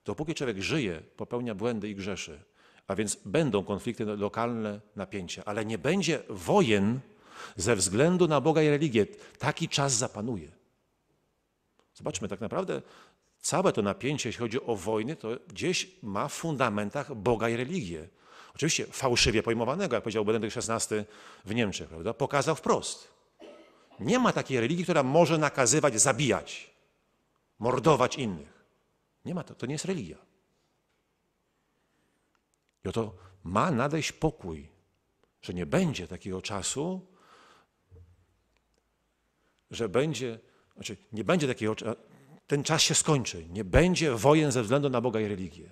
Dopóki człowiek żyje, popełnia błędy i grzeszy. A więc będą konflikty lokalne, napięcia, ale nie będzie wojen ze względu na Boga i religię. Taki czas zapanuje. Zobaczmy, tak naprawdę całe to napięcie, jeśli chodzi o wojny, to gdzieś ma w fundamentach Boga i religię. Oczywiście fałszywie pojmowanego, jak powiedział Benedykt XVI w Niemczech, prawda? pokazał wprost. Nie ma takiej religii, która może nakazywać zabijać, mordować innych. Nie ma to, to nie jest religia. I oto ma nadejść pokój, że nie będzie takiego czasu, że będzie, znaczy nie będzie takiego, ten czas się skończy, nie będzie wojen ze względu na Boga i religię.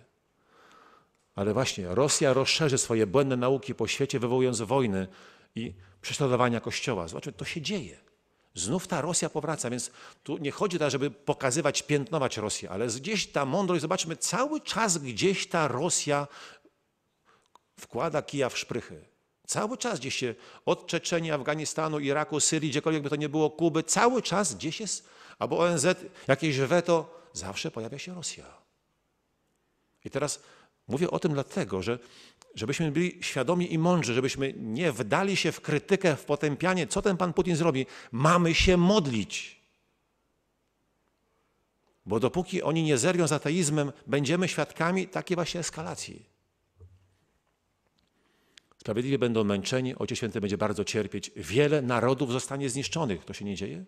Ale właśnie Rosja rozszerzy swoje błędne nauki po świecie, wywołując wojny i prześladowania Kościoła. Zobaczmy, to się dzieje. Znów ta Rosja powraca, więc tu nie chodzi o to, żeby pokazywać, piętnować Rosję, ale gdzieś ta mądrość, zobaczmy, cały czas gdzieś ta Rosja wkłada kija w szprychy. Cały czas gdzieś się od Czeczenia, Afganistanu, Iraku, Syrii, gdziekolwiek by to nie było, Kuby, cały czas gdzieś jest, albo ONZ, jakieś weto, zawsze pojawia się Rosja. I teraz mówię o tym dlatego, że żebyśmy byli świadomi i mądrzy, żebyśmy nie wdali się w krytykę, w potępianie, co ten pan Putin zrobi. Mamy się modlić. Bo dopóki oni nie zerwią z ateizmem, będziemy świadkami takiej właśnie eskalacji. Sprawiedliwi będą męczeni, Ojciec Święty będzie bardzo cierpieć. Wiele narodów zostanie zniszczonych. To się nie dzieje?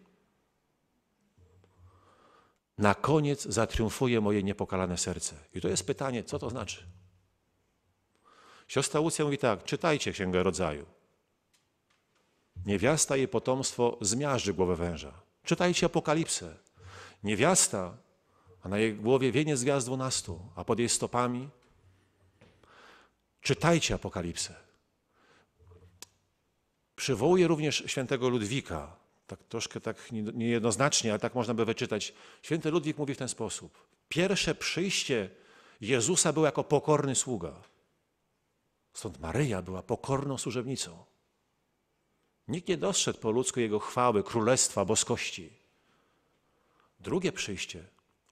Na koniec zatriumfuje moje niepokalane serce. I to jest pytanie, co to znaczy? Siostra Łucja mówi tak, czytajcie Księgę Rodzaju. Niewiasta jej potomstwo zmiażdży głowę węża. Czytajcie Apokalipsę. Niewiasta, a na jej głowie wieniec gwiazd dwunastu, a pod jej stopami... Czytajcie Apokalipsę. Przywołuje również świętego Ludwika. Tak troszkę tak niejednoznacznie, ale tak można by wyczytać. Święty Ludwik mówi w ten sposób. Pierwsze przyjście Jezusa był jako pokorny sługa. Stąd Maryja była pokorną służebnicą. Nikt nie dostrzegł po ludzku jego chwały, królestwa, boskości. Drugie przyjście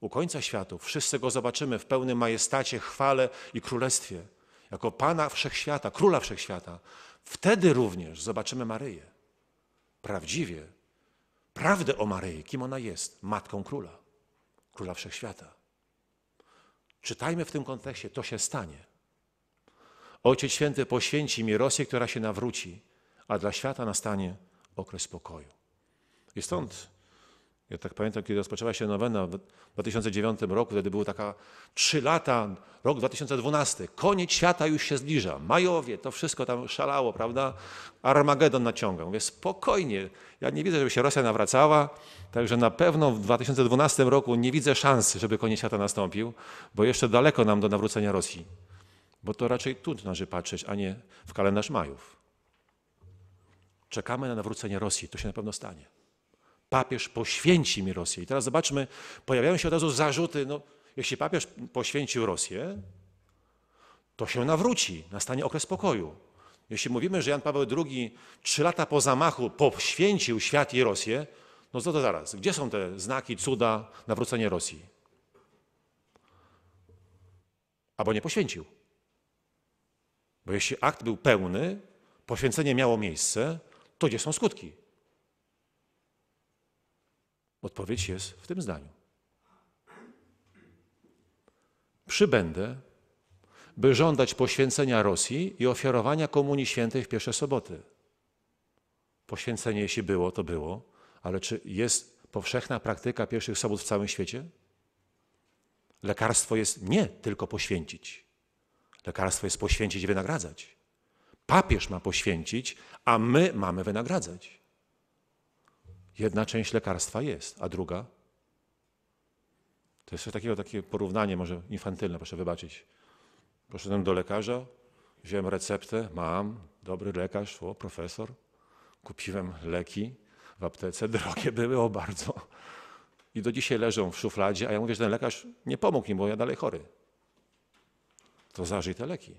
u końca świata. wszyscy go zobaczymy w pełnym majestacie, chwale i królestwie, jako Pana Wszechświata, Króla Wszechświata. Wtedy również zobaczymy Maryję. Prawdziwie, prawdę o Maryi, kim ona jest, matką króla, króla wszechświata. Czytajmy w tym kontekście, to się stanie. Ojciec Święty poświęci mi Rosję, która się nawróci, a dla świata nastanie okres pokoju. I stąd ja tak pamiętam, kiedy rozpoczęła się nowena w 2009 roku, wtedy były taka trzy lata, rok 2012, koniec świata już się zbliża, majowie, to wszystko tam szalało, prawda? Armagedon naciąga. Mówię, spokojnie, ja nie widzę, żeby się Rosja nawracała, także na pewno w 2012 roku nie widzę szansy, żeby koniec świata nastąpił, bo jeszcze daleko nam do nawrócenia Rosji. Bo to raczej tu należy patrzeć, a nie w kalendarz majów. Czekamy na nawrócenie Rosji, to się na pewno stanie papież poświęci mi Rosję. I teraz zobaczmy, pojawiają się od razu zarzuty, no, jeśli papież poświęcił Rosję, to się nawróci, nastanie okres pokoju. Jeśli mówimy, że Jan Paweł II trzy lata po zamachu poświęcił świat i Rosję, no co to zaraz? Gdzie są te znaki, cuda, nawrócenie Rosji? Albo nie poświęcił. Bo jeśli akt był pełny, poświęcenie miało miejsce, to gdzie są skutki? Odpowiedź jest w tym zdaniu. Przybędę, by żądać poświęcenia Rosji i ofiarowania Komunii Świętej w pierwsze soboty. Poświęcenie, jeśli było, to było, ale czy jest powszechna praktyka pierwszych sobot w całym świecie? Lekarstwo jest nie tylko poświęcić. Lekarstwo jest poświęcić i wynagradzać. Papież ma poświęcić, a my mamy wynagradzać. Jedna część lekarstwa jest, a druga? To jest coś takiego, takie porównanie może infantylne, proszę wybaczyć. Poszedłem do lekarza, wziąłem receptę, mam, dobry lekarz, o, profesor. Kupiłem leki w aptece, drogie były, o bardzo. I do dzisiaj leżą w szufladzie, a ja mówię, że ten lekarz nie pomógł mi, bo ja dalej chory. To zażyj te leki,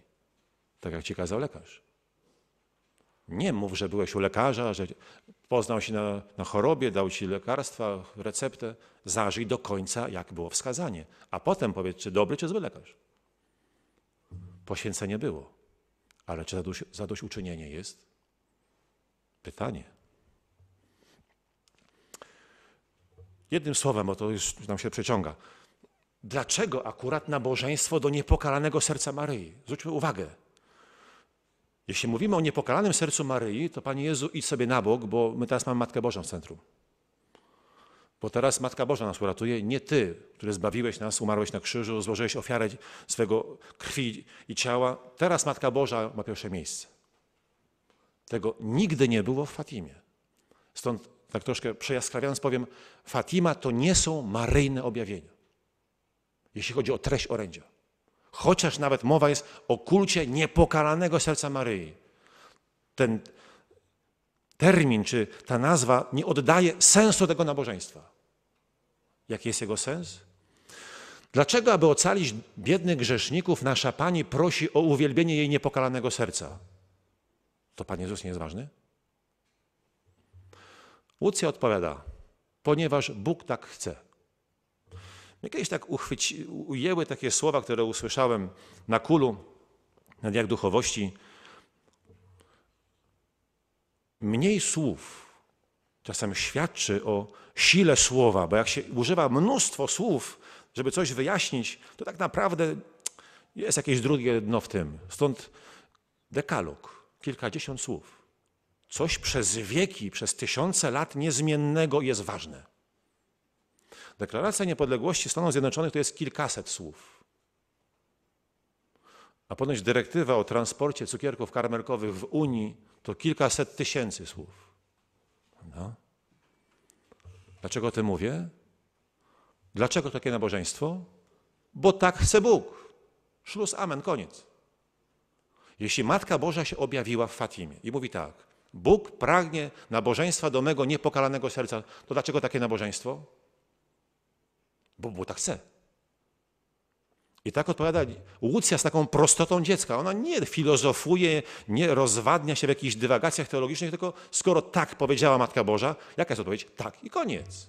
tak jak ci kazał lekarz. Nie mów, że byłeś u lekarza, że poznał się na, na chorobie, dał ci lekarstwa, receptę. Zażyj do końca, jak było wskazanie. A potem powiedz, czy dobry, czy zły lekarz. Poświęcenie było. Ale czy zadoś, zadośćuczynienie jest? Pytanie. Jednym słowem, bo to już nam się przeciąga. Dlaczego akurat nabożeństwo do niepokalanego serca Maryi? Zwróćmy uwagę. Jeśli mówimy o niepokalanym sercu Maryi, to Panie Jezu, idź sobie na bok, bo my teraz mamy Matkę Bożą w centrum. Bo teraz Matka Boża nas uratuje, nie Ty, który zbawiłeś nas, umarłeś na krzyżu, złożyłeś ofiarę swego krwi i ciała. Teraz Matka Boża ma pierwsze miejsce. Tego nigdy nie było w Fatimie. Stąd tak troszkę przejaskrawiając powiem, Fatima to nie są maryjne objawienia, jeśli chodzi o treść orędzia. Chociaż nawet mowa jest o kulcie niepokalanego serca Maryi. Ten termin czy ta nazwa nie oddaje sensu tego nabożeństwa. Jaki jest jego sens? Dlaczego, aby ocalić biednych grzeszników, nasza Pani prosi o uwielbienie jej niepokalanego serca? To Pan Jezus nie jest ważny? Łucja odpowiada, ponieważ Bóg tak chce. Mnie no kiedyś tak uchwyci, ujęły takie słowa, które usłyszałem na kulu, na Dniach Duchowości. Mniej słów czasem świadczy o sile słowa, bo jak się używa mnóstwo słów, żeby coś wyjaśnić, to tak naprawdę jest jakieś drugie dno w tym. Stąd dekalog, kilkadziesiąt słów. Coś przez wieki, przez tysiące lat niezmiennego jest ważne. Deklaracja niepodległości Stanów Zjednoczonych to jest kilkaset słów. A ponoć dyrektywa o transporcie cukierków karmelkowych w Unii to kilkaset tysięcy słów. No. Dlaczego o tym mówię? Dlaczego takie nabożeństwo? Bo tak chce Bóg. Szluz, amen, koniec. Jeśli Matka Boża się objawiła w Fatimie i mówi tak, Bóg pragnie nabożeństwa do mego niepokalanego serca, to dlaczego takie nabożeństwo? bo Bóg tak chce. I tak odpowiada Łucja z taką prostotą dziecka. Ona nie filozofuje, nie rozwadnia się w jakichś dywagacjach teologicznych, tylko skoro tak powiedziała Matka Boża, jaka jest odpowiedź? Tak i koniec.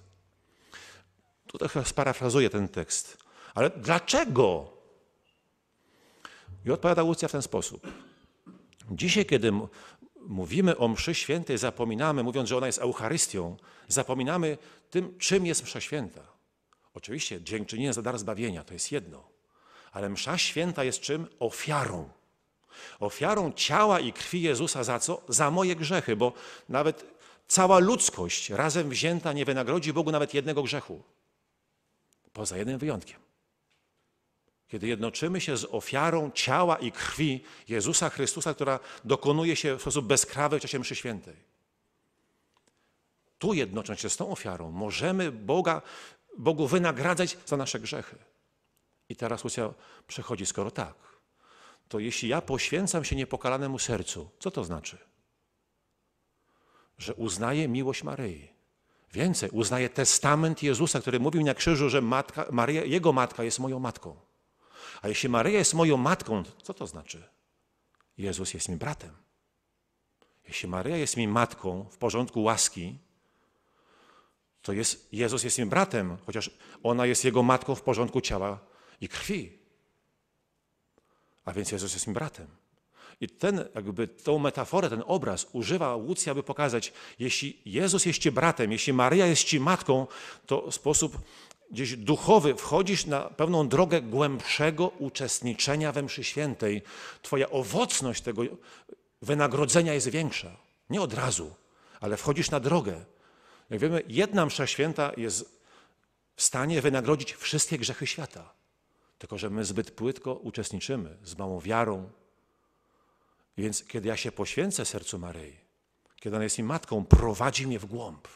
Tu trochę sparafrazuję ten tekst. Ale dlaczego? I odpowiada Łucja w ten sposób. Dzisiaj, kiedy mówimy o mszy świętej, zapominamy, mówiąc, że ona jest Eucharystią, zapominamy tym, czym jest msza święta. Oczywiście dziękczynienie za dar zbawienia to jest jedno, ale msza święta jest czym? Ofiarą. Ofiarą ciała i krwi Jezusa za co? Za moje grzechy, bo nawet cała ludzkość razem wzięta nie wynagrodzi Bogu nawet jednego grzechu. Poza jednym wyjątkiem. Kiedy jednoczymy się z ofiarą ciała i krwi Jezusa Chrystusa, która dokonuje się w sposób bezkrawy w czasie mszy świętej. Tu jednocząc się z tą ofiarą możemy Boga Bogu wynagradzać za nasze grzechy. I teraz Lucja przechodzi, skoro tak, to jeśli ja poświęcam się niepokalanemu sercu, co to znaczy? Że uznaję miłość Maryi. Więcej, uznaję testament Jezusa, który mówił na krzyżu, że matka, Maria, jego matka jest moją matką. A jeśli Maryja jest moją matką, co to znaczy? Jezus jest mi bratem. Jeśli Maryja jest mi matką w porządku łaski, to jest, Jezus jest im bratem, chociaż ona jest jego matką w porządku ciała i krwi. A więc Jezus jest im bratem. I ten, jakby tą metaforę, ten obraz używa Łucja, aby pokazać, jeśli Jezus jest ci bratem, jeśli Maryja jest ci matką, to w sposób gdzieś duchowy wchodzisz na pewną drogę głębszego uczestniczenia we mszy świętej. Twoja owocność tego wynagrodzenia jest większa. Nie od razu, ale wchodzisz na drogę. Jak wiemy, jedna msza święta jest w stanie wynagrodzić wszystkie grzechy świata. Tylko, że my zbyt płytko uczestniczymy, z małą wiarą. Więc kiedy ja się poświęcę sercu Maryi, kiedy ona jest mi matką, prowadzi mnie w głąb,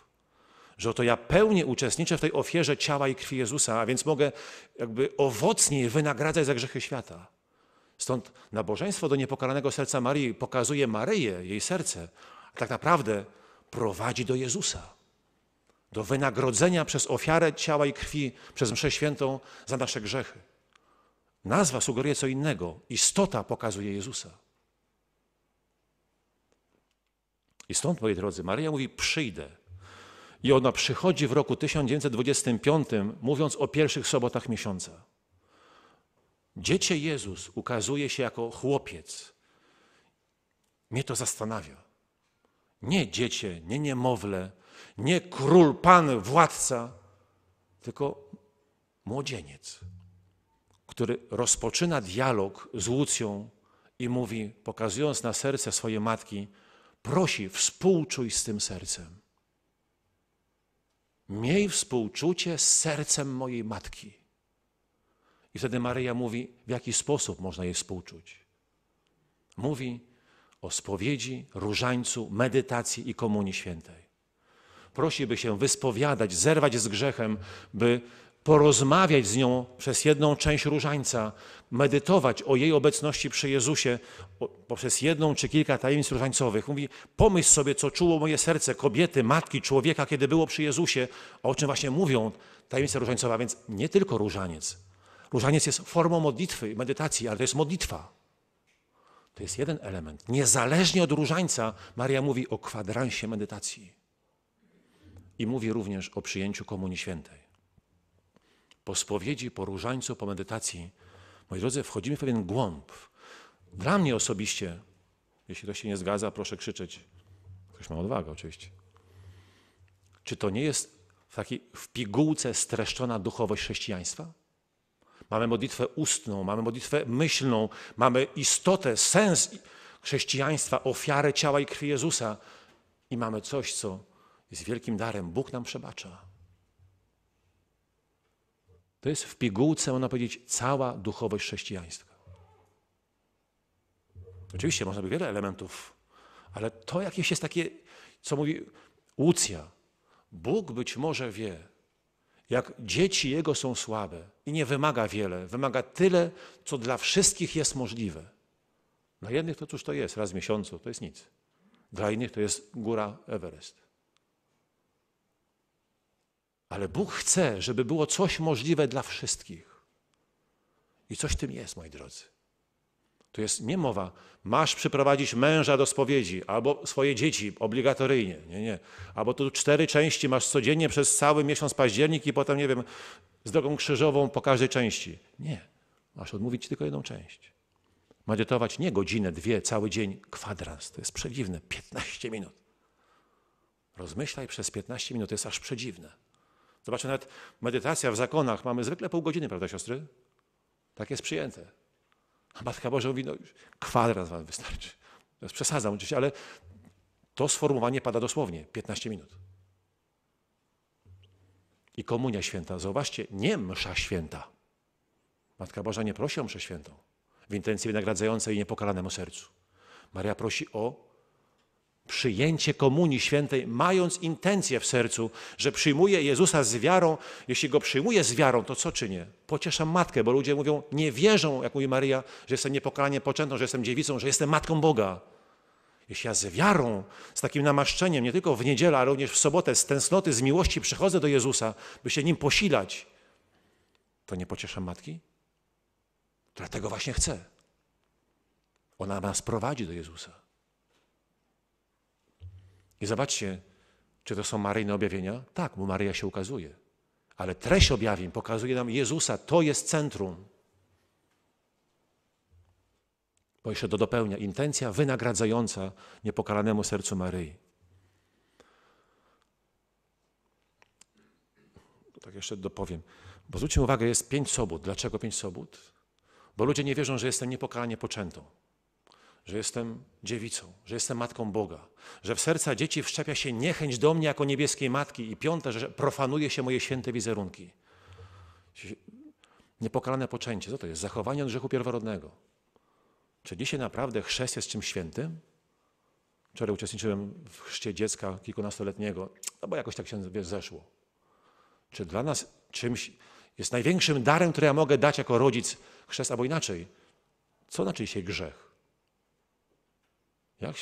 że oto ja pełnie uczestniczę w tej ofierze ciała i krwi Jezusa, a więc mogę jakby owocniej wynagradzać za grzechy świata. Stąd nabożeństwo do niepokalanego serca Marii pokazuje Maryję, jej serce, a tak naprawdę prowadzi do Jezusa do wynagrodzenia przez ofiarę ciała i krwi, przez mszę świętą za nasze grzechy. Nazwa sugeruje co innego, istota pokazuje Jezusa. I stąd, moi drodzy, Maria mówi: Przyjdę. I ona przychodzi w roku 1925, mówiąc o pierwszych sobotach miesiąca. Dziecię Jezus ukazuje się jako chłopiec. Mnie to zastanawia. Nie dziecię, nie niemowlę, nie król, pan, władca, tylko młodzieniec, który rozpoczyna dialog z Łucją i mówi, pokazując na serce swojej matki, prosi, współczuj z tym sercem. Miej współczucie z sercem mojej matki. I wtedy Maryja mówi, w jaki sposób można jej współczuć. Mówi o spowiedzi, różańcu, medytacji i komunii świętej prosi, by się wyspowiadać, zerwać z grzechem, by porozmawiać z nią przez jedną część różańca, medytować o jej obecności przy Jezusie poprzez jedną czy kilka tajemnic różańcowych. Mówi, pomyśl sobie, co czuło moje serce kobiety, matki, człowieka, kiedy było przy Jezusie, o czym właśnie mówią tajemnice różańcowa, więc nie tylko różaniec. Różaniec jest formą modlitwy, medytacji, ale to jest modlitwa. To jest jeden element. Niezależnie od różańca, Maria mówi o kwadransie medytacji. I mówi również o przyjęciu Komunii Świętej. Po spowiedzi, po różańcu, po medytacji, moi drodzy, wchodzimy w pewien głąb. Dla mnie osobiście, jeśli ktoś się nie zgadza, proszę krzyczeć. Ktoś ma odwagę oczywiście. Czy to nie jest w takiej w pigułce streszczona duchowość chrześcijaństwa? Mamy modlitwę ustną, mamy modlitwę myślną, mamy istotę, sens chrześcijaństwa, ofiarę ciała i krwi Jezusa i mamy coś, co jest wielkim darem. Bóg nam przebacza. To jest w pigułce, można powiedzieć, cała duchowość chrześcijańska. Oczywiście można by wiele elementów, ale to jakieś jest takie, co mówi Łucja. Bóg być może wie, jak dzieci Jego są słabe i nie wymaga wiele, wymaga tyle, co dla wszystkich jest możliwe. Dla jednych to cóż to jest, raz w miesiącu to jest nic. Dla innych to jest góra Everest. Ale Bóg chce, żeby było coś możliwe dla wszystkich. I coś tym jest, moi drodzy. Tu jest nie mowa, masz przyprowadzić męża do spowiedzi, albo swoje dzieci obligatoryjnie, nie, nie. Albo tu cztery części masz codziennie przez cały miesiąc październik i potem, nie wiem, z drogą krzyżową po każdej części. Nie, masz odmówić tylko jedną część. Medytować nie godzinę, dwie, cały dzień, kwadrans, to jest przedziwne, 15 minut. Rozmyślaj przez 15 minut, to jest aż przedziwne. Zobaczcie, nawet medytacja w zakonach mamy zwykle pół godziny, prawda siostry? Tak jest przyjęte. A Matka Boża mówi, no już kwadrat wam wystarczy. Jest przesadzam oczywiście, ale to sformułowanie pada dosłownie 15 minut. I komunia święta, zauważcie, nie msza święta. Matka Boża nie prosi o mszę świętą w intencji wynagradzającej i niepokalanemu sercu. Maria prosi o przyjęcie Komunii Świętej, mając intencję w sercu, że przyjmuje Jezusa z wiarą, jeśli go przyjmuje z wiarą, to co czynię? Pocieszam matkę, bo ludzie mówią, nie wierzą, jak mówi Maria, że jestem niepokalanie poczętą, że jestem dziewicą, że jestem matką Boga. Jeśli ja z wiarą, z takim namaszczeniem, nie tylko w niedzielę, ale również w sobotę, z tęsknoty, z miłości przychodzę do Jezusa, by się nim posilać, to nie pocieszam matki? Która tego właśnie chce. Ona nas prowadzi do Jezusa. I zobaczcie, czy to są Maryjne objawienia? Tak, bo Maryja się ukazuje. Ale treść objawień pokazuje nam Jezusa. To jest centrum. Bo jeszcze to dopełnia. Intencja wynagradzająca niepokalanemu sercu Maryi. Tak jeszcze dopowiem. Bo zwróćcie uwagę, jest pięć sobot. Dlaczego pięć sobot? Bo ludzie nie wierzą, że jestem niepokalanie poczętą że jestem dziewicą, że jestem matką Boga, że w serca dzieci wszczepia się niechęć do mnie jako niebieskiej matki i piąte, że profanuje się moje święte wizerunki. Niepokalane poczęcie, co to jest? Zachowanie od grzechu pierworodnego. Czy dzisiaj naprawdę chrzest jest czymś świętym? Wczoraj uczestniczyłem w chrzcie dziecka kilkunastoletniego, no bo jakoś tak się wiesz, zeszło. Czy dla nas czymś jest największym darem, który ja mogę dać jako rodzic chrzest, albo inaczej? Co znaczy dzisiaj grzech? Jak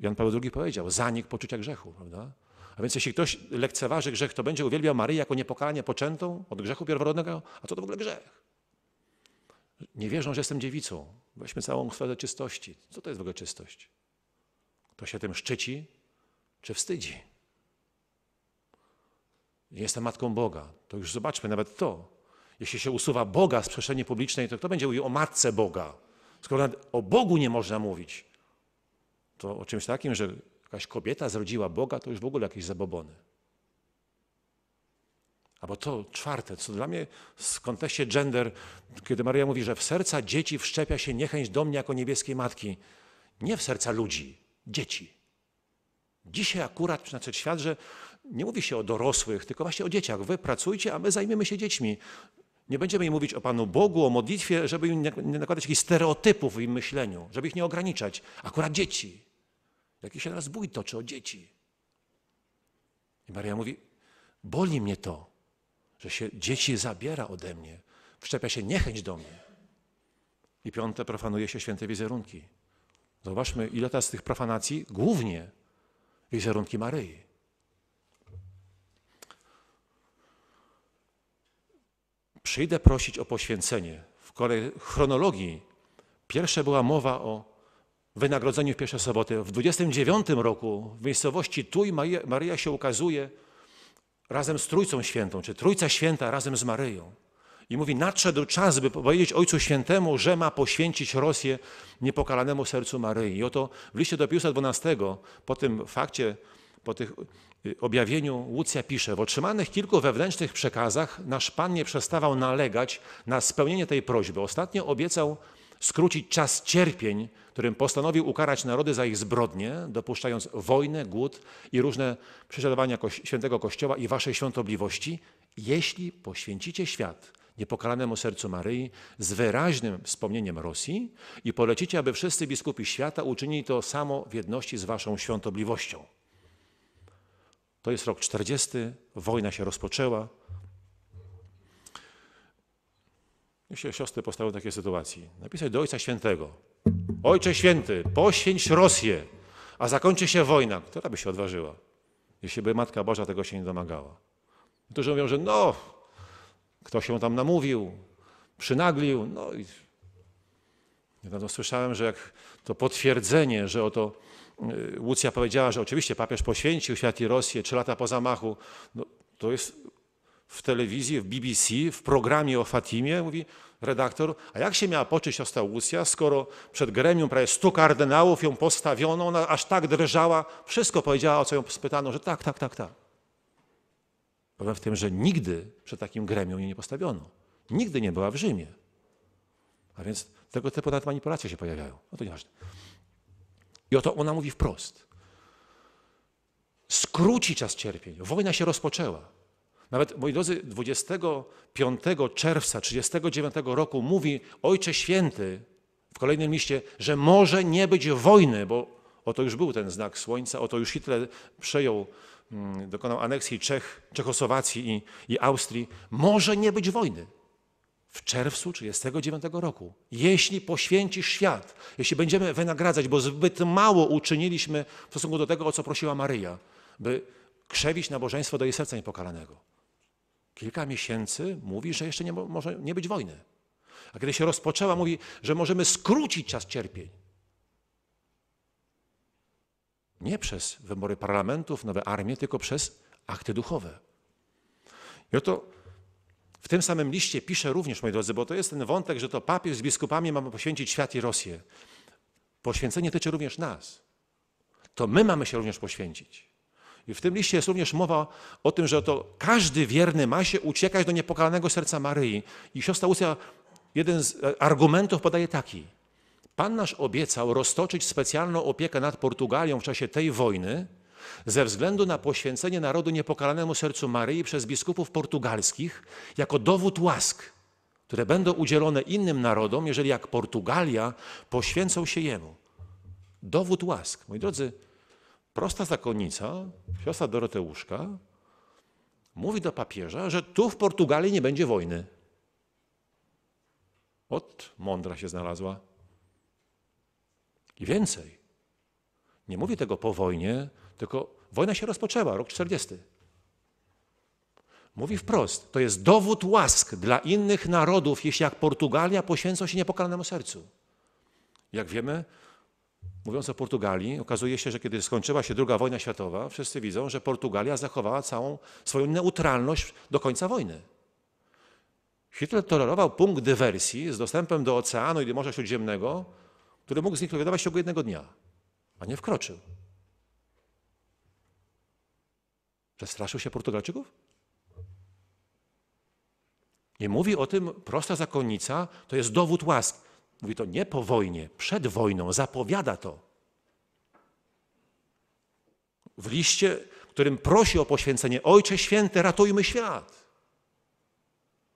Jan Paweł II powiedział, zanik poczucia grzechu, prawda? A więc jeśli ktoś lekceważy grzech, to będzie uwielbiał Maryję jako niepokalanie poczętą od grzechu pierworodnego. A co to w ogóle grzech? Nie wierzą, że jestem dziewicą. Weźmy całą sferę czystości. Co to jest w ogóle czystość? To się tym szczyci, czy wstydzi? Nie jestem matką Boga. To już zobaczmy nawet to. Jeśli się usuwa Boga z przestrzeni publicznej, to kto będzie mówił o matce Boga? Skoro o Bogu nie można mówić, to o czymś takim, że jakaś kobieta zrodziła Boga, to już w ogóle jakieś zabobony. Albo to czwarte, co dla mnie w kontekście gender, kiedy Maria mówi, że w serca dzieci wszczepia się niechęć do mnie jako niebieskiej matki, nie w serca ludzi, dzieci. Dzisiaj akurat znaczy świat, że nie mówi się o dorosłych, tylko właśnie o dzieciach. Wy pracujcie, a my zajmiemy się dziećmi. Nie będziemy im mówić o Panu Bogu, o modlitwie, żeby im nie nakładać jakichś stereotypów w ich myśleniu, żeby ich nie ograniczać. Akurat dzieci. Jaki się teraz bój toczy o dzieci. I Maria mówi, boli mnie to, że się dzieci zabiera ode mnie, wszczepia się niechęć do mnie. I piąte, profanuje się święte wizerunki. Zobaczmy, ile teraz tych profanacji, głównie wizerunki Maryi. Przyjdę prosić o poświęcenie. W kolei chronologii pierwsza była mowa o wynagrodzeniu w pierwsze soboty. W 29 roku w miejscowości Tuj Maria się ukazuje razem z Trójcą Świętą, czy Trójca Święta razem z Maryją. I mówi, nadszedł czas, by powiedzieć Ojcu Świętemu, że ma poświęcić Rosję niepokalanemu sercu Maryi. I oto w liście do Piusa XII, po tym fakcie, po tych y, objawieniu Łucja pisze, w otrzymanych kilku wewnętrznych przekazach nasz Pan nie przestawał nalegać na spełnienie tej prośby. Ostatnio obiecał skrócić czas cierpień którym postanowił ukarać narody za ich zbrodnie, dopuszczając wojnę, głód i różne prześladowania świętego Kościoła i waszej świątobliwości, jeśli poświęcicie świat niepokalanemu sercu Maryi z wyraźnym wspomnieniem Rosji i polecicie, aby wszyscy biskupi świata uczynili to samo w jedności z waszą świątobliwością. To jest rok 40, wojna się rozpoczęła. się siostry postawią w takiej sytuacji, napisać do Ojca Świętego, Ojcze Święty, poświęć Rosję, a zakończy się wojna. Która by się odważyła, jeśli by Matka Boża tego się nie domagała? Niektórzy mówią, że no, kto się tam namówił, przynaglił. No i niedawno słyszałem, że jak to potwierdzenie, że oto Łucja y, powiedziała, że oczywiście papież poświęcił świat i Rosję trzy lata po zamachu, no, to jest w telewizji, w BBC, w programie o Fatimie, mówi redaktor, a jak się miała poczuć siostra Łucja, skoro przed gremium prawie stu kardynałów ją postawiono, ona aż tak drżała, wszystko powiedziała, o co ją spytano, że tak, tak, tak, tak. Problem w tym, że nigdy przed takim gremium jej nie postawiono. Nigdy nie była w Rzymie. A więc tego typu nawet manipulacje się pojawiają. No to nieważne. I oto ona mówi wprost. Skróci czas cierpień. Wojna się rozpoczęła. Nawet, moi drodzy, 25 czerwca 1939 roku mówi Ojcze Święty w kolejnym liście, że może nie być wojny, bo oto już był ten znak słońca, oto już Hitler przejął, mm, dokonał aneksji Czech, Czechosłowacji i, i Austrii. Może nie być wojny w czerwcu 1939 roku. Jeśli poświęcisz świat, jeśli będziemy wynagradzać, bo zbyt mało uczyniliśmy w stosunku do tego, o co prosiła Maryja, by krzewić nabożeństwo do jej serca niepokalanego kilka miesięcy mówi, że jeszcze nie może nie być wojny. A kiedy się rozpoczęła, mówi, że możemy skrócić czas cierpień. Nie przez wybory parlamentów, nowe armie, tylko przez akty duchowe. I oto w tym samym liście pisze również, moi drodzy, bo to jest ten wątek, że to papież z biskupami mamy poświęcić świat i Rosję. Poświęcenie tyczy również nas. To my mamy się również poświęcić. I w tym liście jest również mowa o tym, że to każdy wierny ma się uciekać do niepokalanego serca Maryi. I siostra Lucja jeden z e, argumentów podaje taki. Pan nasz obiecał roztoczyć specjalną opiekę nad Portugalią w czasie tej wojny ze względu na poświęcenie narodu niepokalanemu sercu Maryi przez biskupów portugalskich jako dowód łask, które będą udzielone innym narodom, jeżeli jak Portugalia poświęcą się jemu. Dowód łask. Moi drodzy, prosta zakonnica, siostra Doroteuszka, mówi do papieża, że tu w Portugalii nie będzie wojny. Ot, mądra się znalazła. I więcej. Nie mówi tego po wojnie, tylko wojna się rozpoczęła, rok 40. Mówi wprost, to jest dowód łask dla innych narodów, jeśli jak Portugalia poświęcą się niepokalanemu sercu. Jak wiemy, mówiąc o Portugalii, okazuje się, że kiedy skończyła się II wojna światowa, wszyscy widzą, że Portugalia zachowała całą swoją neutralność do końca wojny. Hitler tolerował punkt dywersji z dostępem do oceanu i do Morza Śródziemnego, który mógł zniknąć w ciągu jednego dnia, a nie wkroczył. Przestraszył się Portugalczyków? Nie mówi o tym prosta zakonnica, to jest dowód łask. Mówi to nie po wojnie, przed wojną, zapowiada to. W liście, którym prosi o poświęcenie, Ojcze Święty, ratujmy świat.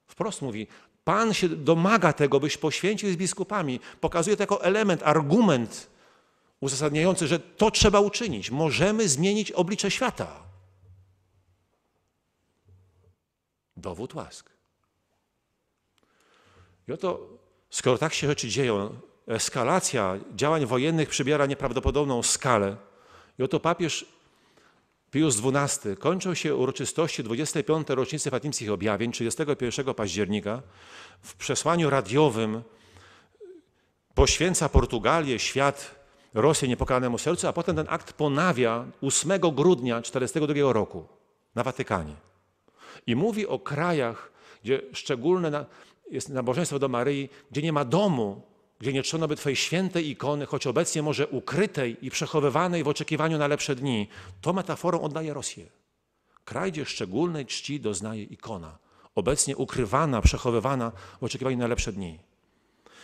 Wprost mówi, Pan się domaga tego, byś poświęcił z biskupami. Pokazuje to jako element, argument uzasadniający, że to trzeba uczynić. Możemy zmienić oblicze świata. Dowód łask. I oto Skoro tak się rzeczy dzieją, eskalacja działań wojennych przybiera nieprawdopodobną skalę. I oto papież Pius XII kończą się uroczystości 25. rocznicy fatimskich objawień 31 października. W przesłaniu radiowym poświęca Portugalię, świat Rosję niepokalanemu sercu, a potem ten akt ponawia 8 grudnia 1942 roku na Watykanie. I mówi o krajach, gdzie szczególne jest nabożeństwo do Maryi, gdzie nie ma domu, gdzie nie trzono by Twojej świętej ikony, choć obecnie może ukrytej i przechowywanej w oczekiwaniu na lepsze dni, to metaforą oddaje Rosję. Kraj, gdzie szczególnej czci doznaje ikona, obecnie ukrywana, przechowywana w oczekiwaniu na lepsze dni.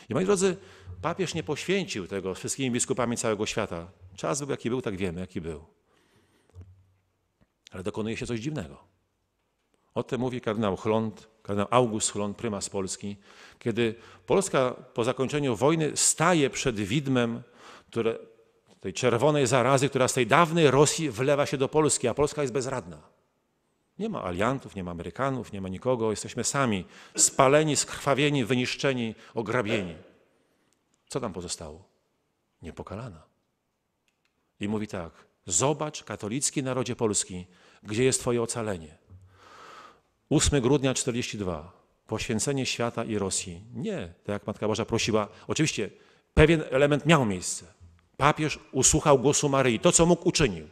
I moi drodzy, papież nie poświęcił tego wszystkimi biskupami całego świata. Czas był jaki był, tak wiemy, jaki był. Ale dokonuje się coś dziwnego. O tym mówi kardynał Chlond, kardynał August Chlond, prymas Polski, kiedy Polska po zakończeniu wojny staje przed widmem które, tej czerwonej zarazy, która z tej dawnej Rosji wlewa się do Polski, a Polska jest bezradna. Nie ma aliantów, nie ma Amerykanów, nie ma nikogo, jesteśmy sami, spaleni, skrwawieni, wyniszczeni, ograbieni. Co tam pozostało? Niepokalana. I mówi tak, zobacz katolicki narodzie polski, gdzie jest twoje ocalenie. 8 grudnia 42. Poświęcenie świata i Rosji. Nie, tak jak Matka Boża prosiła. Oczywiście pewien element miał miejsce. Papież usłuchał głosu Maryi. To, co mógł, uczynił.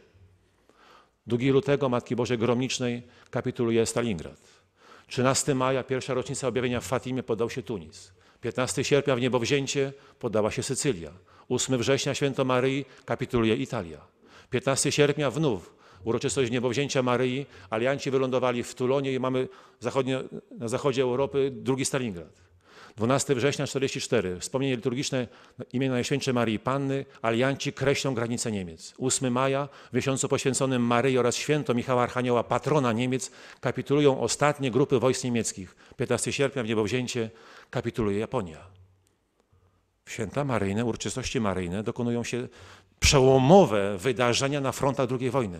2 lutego Matki Bożej Gromnicznej kapituluje Stalingrad. 13 maja, pierwsza rocznica objawienia w Fatimie, podał się Tunis. 15 sierpnia w niebowzięcie podała się Sycylia. 8 września święto Maryi kapituluje Italia. 15 sierpnia wnów uroczystość niebowzięcia Maryi, alianci wylądowali w Tulonie i mamy zachodnie, na zachodzie Europy drugi Stalingrad. 12 września 1944, Wspomnienie liturgiczne imienia Najświętszej Marii Panny. Alianci kreślą granice Niemiec. 8 maja w miesiącu poświęconym Maryi oraz święto Michała Archanioła, patrona Niemiec, kapitulują ostatnie grupy wojsk niemieckich. 15 sierpnia w niebowzięcie kapituluje Japonia. W święta maryjne, uroczystości maryjne dokonują się przełomowe wydarzenia na frontach II wojny.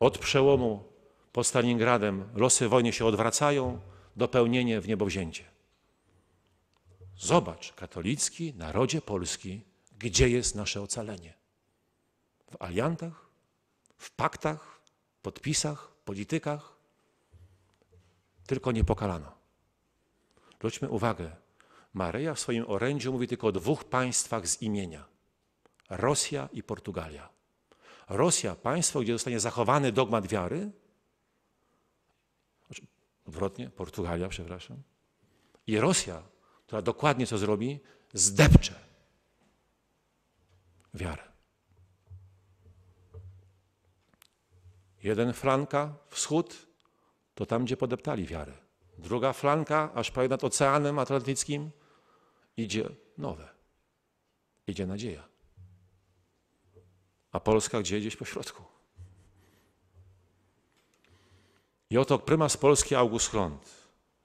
Od przełomu pod Stalingradem losy wojny się odwracają, dopełnienie w niebowzięcie. Zobacz, katolicki narodzie polski, gdzie jest nasze ocalenie. W aliantach, w paktach, podpisach, politykach, tylko nie pokalano. Zwróćmy uwagę, Maryja w swoim orędziu mówi tylko o dwóch państwach z imienia: Rosja i Portugalia. Rosja, państwo, gdzie zostanie zachowany dogmat wiary, znaczy, odwrotnie, Portugalia, przepraszam, i Rosja, która dokładnie co zrobi, zdepcze wiarę. Jeden flanka, wschód, to tam, gdzie podeptali wiarę. Druga flanka, aż prawie nad Oceanem Atlantyckim, idzie nowe, idzie nadzieja a Polska gdzie gdzieś po środku. I oto prymas Polski August Hlond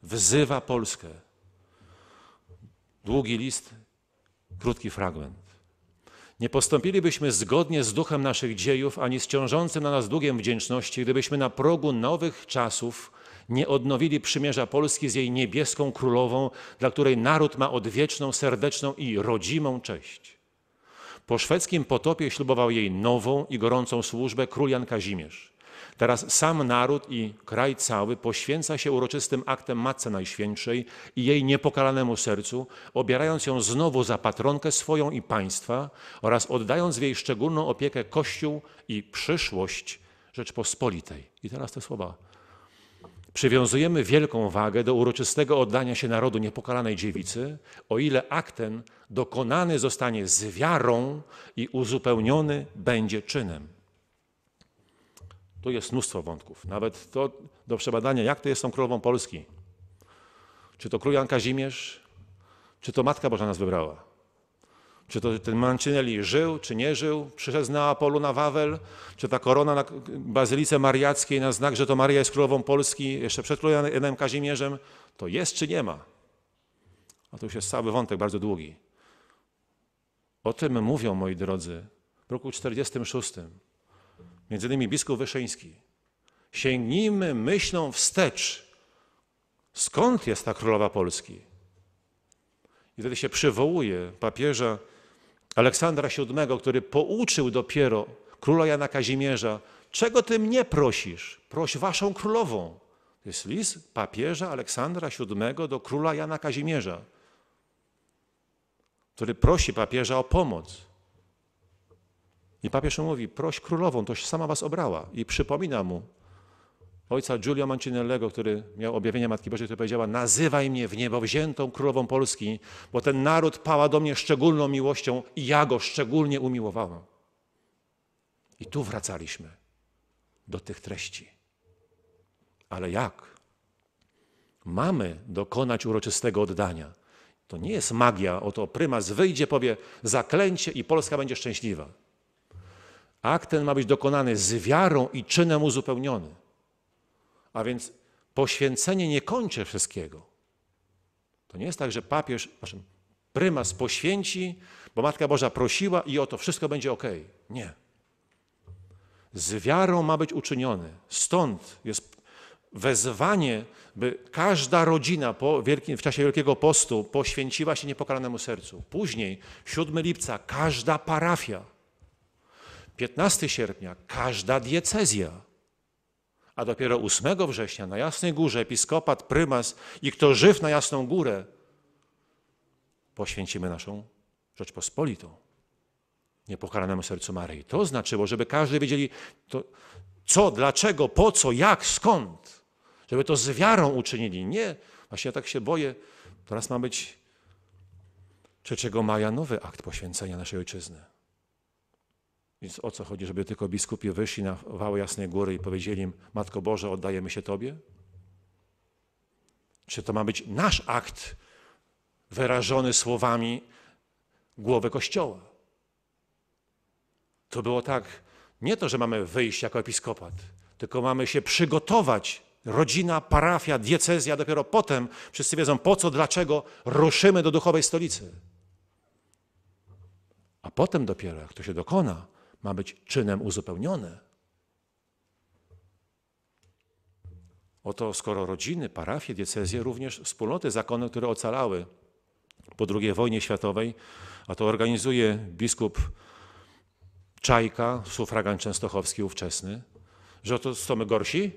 wzywa Polskę. Długi list, krótki fragment. Nie postąpilibyśmy zgodnie z duchem naszych dziejów, ani z ciążącym na nas długiem wdzięczności, gdybyśmy na progu nowych czasów nie odnowili przymierza Polski z jej niebieską królową, dla której naród ma odwieczną, serdeczną i rodzimą cześć. Po szwedzkim potopie ślubował jej nową i gorącą służbę król Jan Kazimierz. Teraz sam naród i kraj cały poświęca się uroczystym aktem Matce Najświętszej i jej niepokalanemu sercu, obierając ją znowu za patronkę swoją i państwa oraz oddając w jej szczególną opiekę Kościół i przyszłość Rzeczpospolitej. I teraz te słowa Przywiązujemy wielką wagę do uroczystego oddania się narodu niepokalanej dziewicy, o ile akt ten dokonany zostanie z wiarą i uzupełniony będzie czynem. Tu jest mnóstwo wątków. Nawet to do przebadania, jak to jest z tą królową Polski. Czy to król Jan Kazimierz, czy to Matka Boża nas wybrała. Czy to ten Mancinelli żył, czy nie żył, przyszedł z Neapolu na Wawel, czy ta korona na Bazylice Mariackiej na znak, że to Maria jest królową Polski, jeszcze przed królem Kazimierzem, to jest czy nie ma? A to już jest cały wątek bardzo długi. O tym mówią, moi drodzy, w roku 46, między innymi biskup Wyszyński. Sięgnijmy myślą wstecz. Skąd jest ta królowa Polski? I wtedy się przywołuje papieża Aleksandra VII, który pouczył dopiero króla Jana Kazimierza, czego ty mnie prosisz? Proś waszą królową. To jest list papieża Aleksandra VII do króla Jana Kazimierza, który prosi papieża o pomoc. I papież mu mówi, proś królową, toś sama was obrała. I przypomina mu, ojca Giulio Mancinellego, który miał objawienie Matki Bożej, która powiedziała, nazywaj mnie w niebo wziętą królową Polski, bo ten naród pała do mnie szczególną miłością i ja go szczególnie umiłowałam. I tu wracaliśmy do tych treści. Ale jak? Mamy dokonać uroczystego oddania. To nie jest magia, oto prymas wyjdzie, powie zaklęcie i Polska będzie szczęśliwa. Akt ten ma być dokonany z wiarą i czynem uzupełniony. A więc poświęcenie nie kończy wszystkiego. To nie jest tak, że papież, znaczy prymas poświęci, bo Matka Boża prosiła i o to wszystko będzie ok. Nie. Z wiarą ma być uczyniony. Stąd jest wezwanie, by każda rodzina po wielkim, w czasie Wielkiego Postu poświęciła się niepokalanemu sercu. Później, 7 lipca, każda parafia. 15 sierpnia, każda diecezja. A dopiero 8 września na Jasnej Górze episkopat, prymas i kto żyw na Jasną Górę, poświęcimy naszą Rzeczpospolitą niepokaranemu sercu Maryi. To znaczyło, żeby każdy wiedzieli to, co, dlaczego, po co, jak, skąd. Żeby to z wiarą uczynili. Nie, właśnie ja tak się boję. Teraz ma być 3 maja nowy akt poświęcenia naszej ojczyzny. Więc o co chodzi, żeby tylko biskupi wyszli na wały Jasnej Góry i powiedzieli im, Matko Boże, oddajemy się Tobie? Czy to ma być nasz akt wyrażony słowami głowy Kościoła? To było tak, nie to, że mamy wyjść jako episkopat, tylko mamy się przygotować. Rodzina, parafia, diecezja, dopiero potem wszyscy wiedzą po co, dlaczego ruszymy do duchowej stolicy. A potem dopiero, jak to się dokona, ma być czynem uzupełnione. Oto skoro rodziny, parafie, diecezje, również wspólnoty, zakony, które ocalały po II wojnie światowej, a to organizuje biskup Czajka, sufragan częstochowski ówczesny, że to co my gorsi?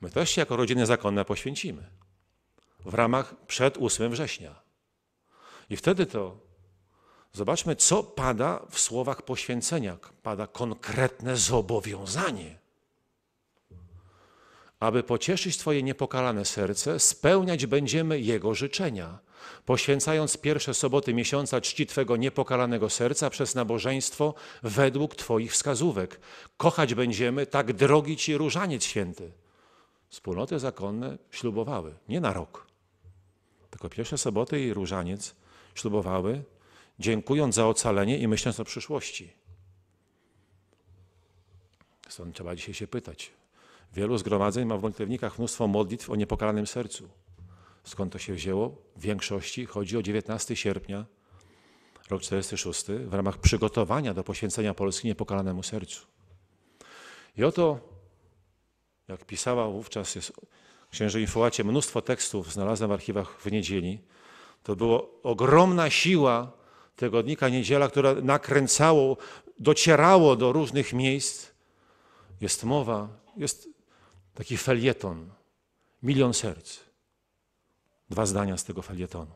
My też się jako rodziny zakonne poświęcimy w ramach przed 8 września. I wtedy to Zobaczmy, co pada w słowach poświęcenia. Pada konkretne zobowiązanie. Aby pocieszyć Twoje niepokalane serce, spełniać będziemy Jego życzenia, poświęcając pierwsze soboty miesiąca czci Twego niepokalanego serca przez nabożeństwo według Twoich wskazówek. Kochać będziemy tak drogi Ci różaniec święty. Wspólnoty zakonne ślubowały, nie na rok, tylko pierwsze soboty i różaniec ślubowały dziękując za ocalenie i myśląc o przyszłości. Stąd trzeba dzisiaj się pytać. Wielu zgromadzeń ma w modlitewnikach mnóstwo modlitw o niepokalanym sercu. Skąd to się wzięło? W większości chodzi o 19 sierpnia, rok 46, w ramach przygotowania do poświęcenia Polski niepokalanemu sercu. I oto, jak pisała wówczas jest księży Infołacie, mnóstwo tekstów znalazłem w archiwach w niedzieli. To była ogromna siła tygodnika Niedziela, które nakręcało, docierało do różnych miejsc, jest mowa, jest taki felieton, milion serc. Dwa zdania z tego felietonu.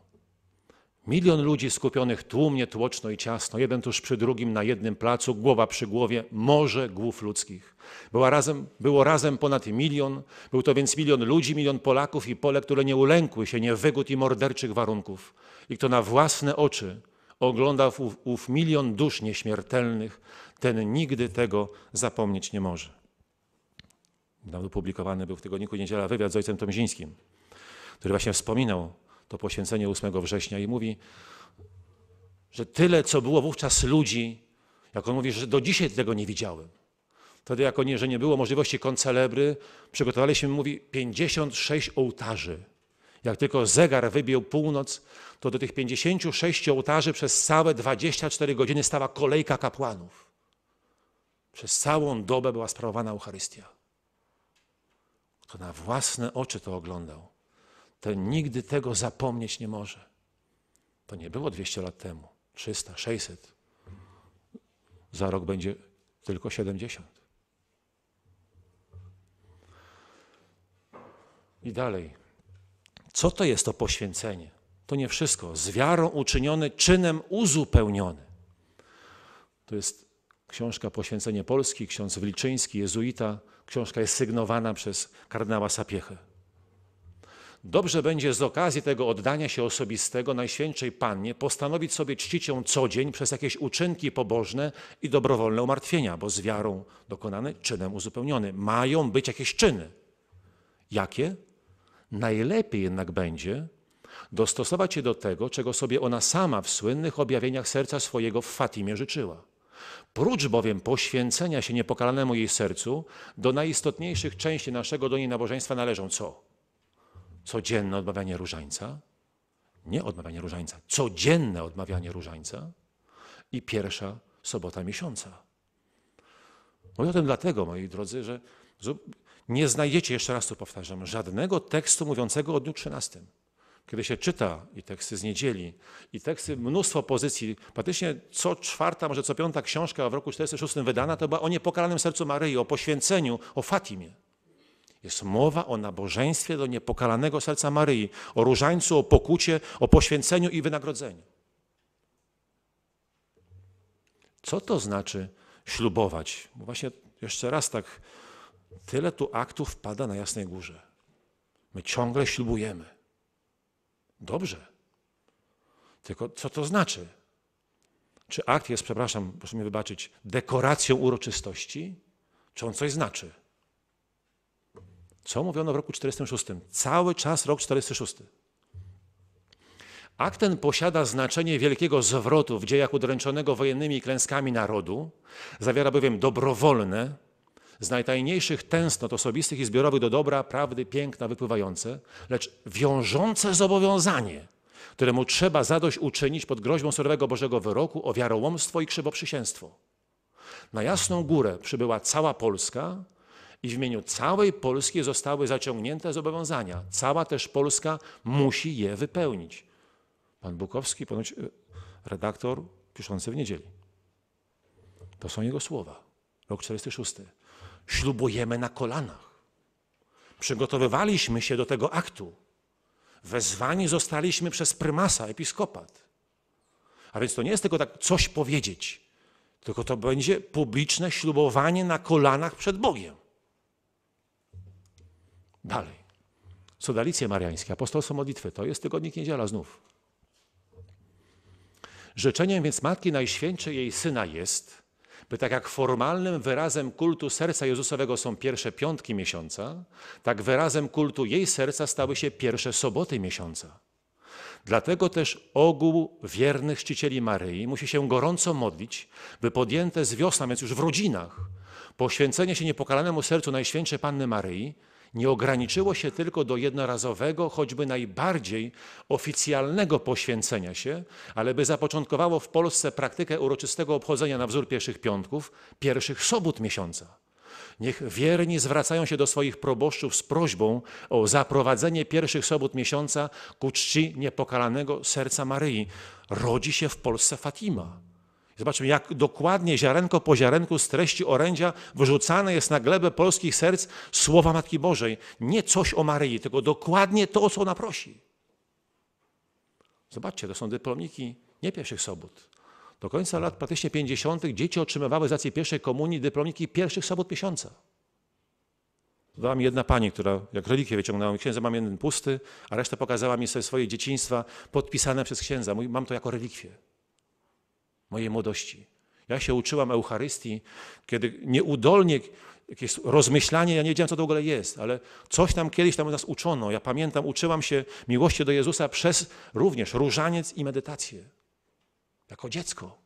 Milion ludzi skupionych tłumnie, tłoczno i ciasno, jeden tuż przy drugim na jednym placu, głowa przy głowie, morze głów ludzkich. Była razem, było razem ponad milion, był to więc milion ludzi, milion Polaków i pole, które nie ulękły się niewygód i morderczych warunków i kto na własne oczy Oglądał ów, ów milion dusz nieśmiertelnych, ten nigdy tego zapomnieć nie może. Dawno publikowany był w tygodniku Niedziela wywiad z ojcem Tomzińskim, który właśnie wspominał to poświęcenie 8 września i mówi, że tyle, co było wówczas ludzi, jak on mówi, że do dzisiaj tego nie widziałem. Wtedy, jako nie, że nie było możliwości koncelebry, przygotowaliśmy, mówi, 56 ołtarzy jak tylko zegar wybił północ, to do tych 56 ołtarzy przez całe 24 godziny stała kolejka kapłanów. Przez całą dobę była sprawowana Eucharystia. Kto na własne oczy to oglądał, ten nigdy tego zapomnieć nie może. To nie było 200 lat temu, 300, 600. Za rok będzie tylko 70. I dalej. Co to jest to poświęcenie? To nie wszystko. Z wiarą uczyniony, czynem uzupełniony. To jest książka Poświęcenie Polski, ksiądz Wliczyński, jezuita. Książka jest sygnowana przez kardynała Sapiechę. Dobrze będzie z okazji tego oddania się osobistego Najświętszej Pannie postanowić sobie czcić ją co dzień przez jakieś uczynki pobożne i dobrowolne umartwienia, bo z wiarą dokonane, czynem uzupełniony. Mają być jakieś czyny. Jakie? Najlepiej jednak będzie dostosować się do tego, czego sobie ona sama w słynnych objawieniach serca swojego w Fatimie życzyła. Prócz bowiem poświęcenia się niepokalanemu jej sercu, do najistotniejszych części naszego do niej nabożeństwa należą co? Codzienne odmawianie różańca, nie odmawianie różańca, codzienne odmawianie różańca i pierwsza sobota miesiąca. Mówię o tym dlatego, moi drodzy, że nie znajdziecie, jeszcze raz tu powtarzam, żadnego tekstu mówiącego o dniu 13. Kiedy się czyta i teksty z niedzieli, i teksty, mnóstwo pozycji, praktycznie co czwarta, może co piąta książka w roku 46 wydana, to była o niepokalanym sercu Maryi, o poświęceniu, o Fatimie. Jest mowa o nabożeństwie do niepokalanego serca Maryi, o różańcu, o pokucie, o poświęceniu i wynagrodzeniu. Co to znaczy ślubować? Bo właśnie jeszcze raz tak Tyle tu aktów pada na Jasnej Górze. My ciągle ślubujemy. Dobrze. Tylko co to znaczy? Czy akt jest, przepraszam, proszę mi wybaczyć, dekoracją uroczystości? Czy on coś znaczy? Co mówiono w roku 46? Cały czas rok 46. Akt ten posiada znaczenie wielkiego zwrotu w dziejach udręczonego wojennymi klęskami narodu. Zawiera bowiem dobrowolne, z najtajniejszych tęsknot osobistych i zbiorowych do dobra, prawdy, piękna wypływające, lecz wiążące zobowiązanie, któremu trzeba zadośćuczynić pod groźbą surowego Bożego wyroku o wiarołomstwo i krzywoprzysięstwo. Na Jasną Górę przybyła cała Polska i w imieniu całej Polski zostały zaciągnięte zobowiązania. Cała też Polska musi je wypełnić. Pan Bukowski, ponoć e, redaktor piszący w niedzieli. To są jego słowa. Rok 46 ślubujemy na kolanach. Przygotowywaliśmy się do tego aktu. Wezwani zostaliśmy przez prymasa, episkopat. A więc to nie jest tylko tak coś powiedzieć, tylko to będzie publiczne ślubowanie na kolanach przed Bogiem. Dalej. Sodalicja Mariańskie, apostolstwo modlitwy, to jest tygodnik niedziela znów. Życzeniem więc Matki Najświętszej jej Syna jest – by tak jak formalnym wyrazem kultu serca Jezusowego są pierwsze piątki miesiąca, tak wyrazem kultu jej serca stały się pierwsze soboty miesiąca. Dlatego też ogół wiernych czcicieli Maryi musi się gorąco modlić, by podjęte z wiosna, więc już w rodzinach, poświęcenie się niepokalanemu sercu Najświętszej Panny Maryi nie ograniczyło się tylko do jednorazowego, choćby najbardziej oficjalnego poświęcenia się, ale by zapoczątkowało w Polsce praktykę uroczystego obchodzenia na wzór pierwszych piątków, pierwszych sobot miesiąca. Niech wierni zwracają się do swoich proboszczów z prośbą o zaprowadzenie pierwszych sobot miesiąca ku czci niepokalanego serca Maryi. Rodzi się w Polsce Fatima. Zobaczmy, jak dokładnie ziarenko po ziarenku z treści orędzia wyrzucane jest na glebę polskich serc słowa Matki Bożej. Nie coś o Maryi, tylko dokładnie to, o co ona prosi. Zobaczcie, to są dyplomiki nie pierwszych sobot. Do końca lat praktycznie 50. dzieci otrzymywały z racji pierwszej komunii dyplomiki pierwszych sobot miesiąca. Dała mi jedna pani, która jak relikwie wyciągnęła, księdza mam jeden pusty, a resztę pokazała mi sobie swoje dzieciństwa podpisane przez księdza. Mówi, mam to jako relikwie mojej młodości. Ja się uczyłam Eucharystii, kiedy nieudolnie jakieś rozmyślanie, ja nie wiedziałem, co to w ogóle jest, ale coś tam kiedyś tam nas uczono. Ja pamiętam, uczyłam się miłości do Jezusa przez również różaniec i medytację. Jako dziecko.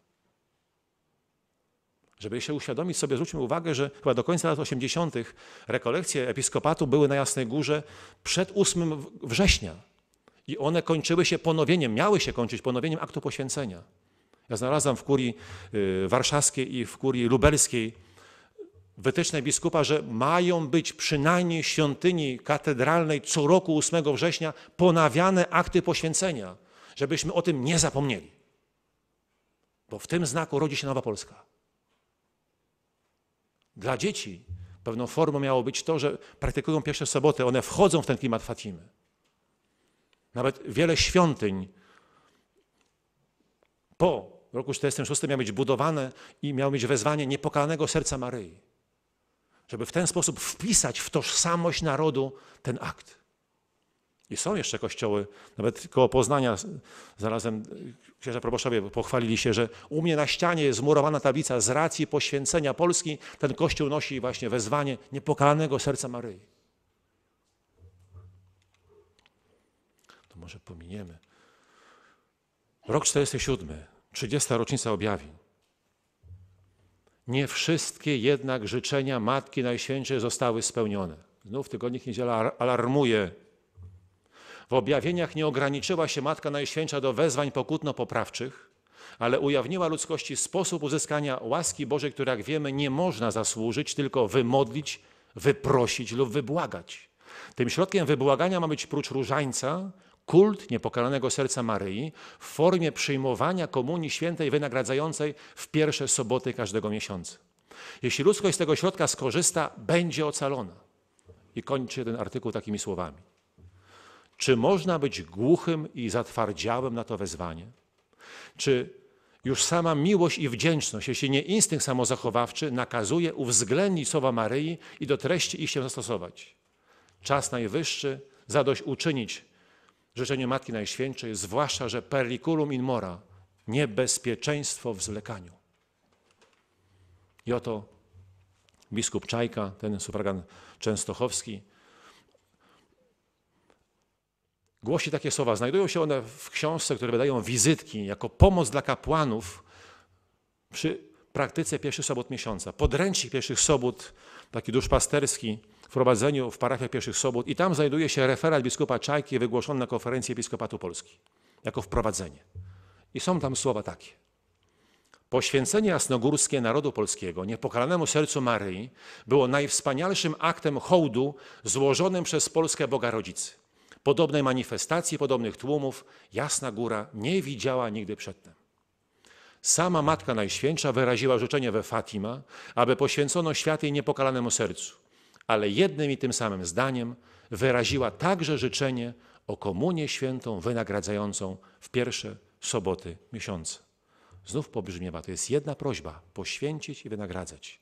Żeby się uświadomić sobie, zwróćmy uwagę, że chyba do końca lat 80. rekolekcje episkopatu były na Jasnej Górze przed 8 września. I one kończyły się ponowieniem, miały się kończyć ponowieniem aktu poświęcenia. Ja znalazłem w kurii y, warszawskiej i w kurii lubelskiej wytyczne biskupa, że mają być przynajmniej w świątyni katedralnej co roku 8 września ponawiane akty poświęcenia, żebyśmy o tym nie zapomnieli. Bo w tym znaku rodzi się nowa Polska. Dla dzieci pewną formą miało być to, że praktykują pierwsze soboty, one wchodzą w ten klimat Fatimy. Nawet wiele świątyń po w roku 46 miał być budowane i miał mieć wezwanie niepokalanego serca Maryi, żeby w ten sposób wpisać w tożsamość narodu ten akt. I są jeszcze kościoły, nawet koło Poznania, zarazem y, księża proboszowie pochwalili się, że u mnie na ścianie jest zmurowana tablica z racji poświęcenia Polski, ten kościół nosi właśnie wezwanie niepokalanego serca Maryi. To może pominiemy. Rok 47. 30. rocznica objawień. Nie wszystkie jednak życzenia Matki Najświętszej zostały spełnione. Znów tygodnik niedziela alarmuje. W objawieniach nie ograniczyła się Matka Najświętsza do wezwań pokutno-poprawczych, ale ujawniła ludzkości sposób uzyskania łaski Bożej, który, jak wiemy, nie można zasłużyć, tylko wymodlić, wyprosić lub wybłagać. Tym środkiem wybłagania ma być prócz różańca kult niepokalanego serca Maryi w formie przyjmowania Komunii Świętej wynagradzającej w pierwsze soboty każdego miesiąca. Jeśli ludzkość z tego środka skorzysta, będzie ocalona. I kończy ten artykuł takimi słowami. Czy można być głuchym i zatwardziałym na to wezwanie? Czy już sama miłość i wdzięczność, jeśli nie instynkt samozachowawczy, nakazuje uwzględnić słowa Maryi i do treści ich się zastosować? Czas najwyższy zadośćuczynić Życzenie Matki Najświętszej, zwłaszcza, że periculum in mora, niebezpieczeństwo w zlekaniu. I oto biskup Czajka, ten sufragan częstochowski, głosi takie słowa. Znajdują się one w książce, które wydają wizytki jako pomoc dla kapłanów przy praktyce pierwszych sobot miesiąca. Podręcznik pierwszych sobot, taki duszpasterski, wprowadzeniu w parafiach pierwszych sobot i tam znajduje się referat biskupa Czajki wygłoszony na konferencji Episkopatu Polski jako wprowadzenie. I są tam słowa takie. Poświęcenie jasnogórskie narodu polskiego niepokalanemu sercu Maryi było najwspanialszym aktem hołdu złożonym przez Polskę Boga Rodzicy. Podobnej manifestacji, podobnych tłumów Jasna Góra nie widziała nigdy przedtem. Sama Matka Najświętsza wyraziła życzenie we Fatima, aby poświęcono świat jej niepokalanemu sercu ale jednym i tym samym zdaniem wyraziła także życzenie o komunię świętą wynagradzającą w pierwsze soboty miesiąca. Znów pobrzmiewa, to jest jedna prośba: poświęcić i wynagradzać.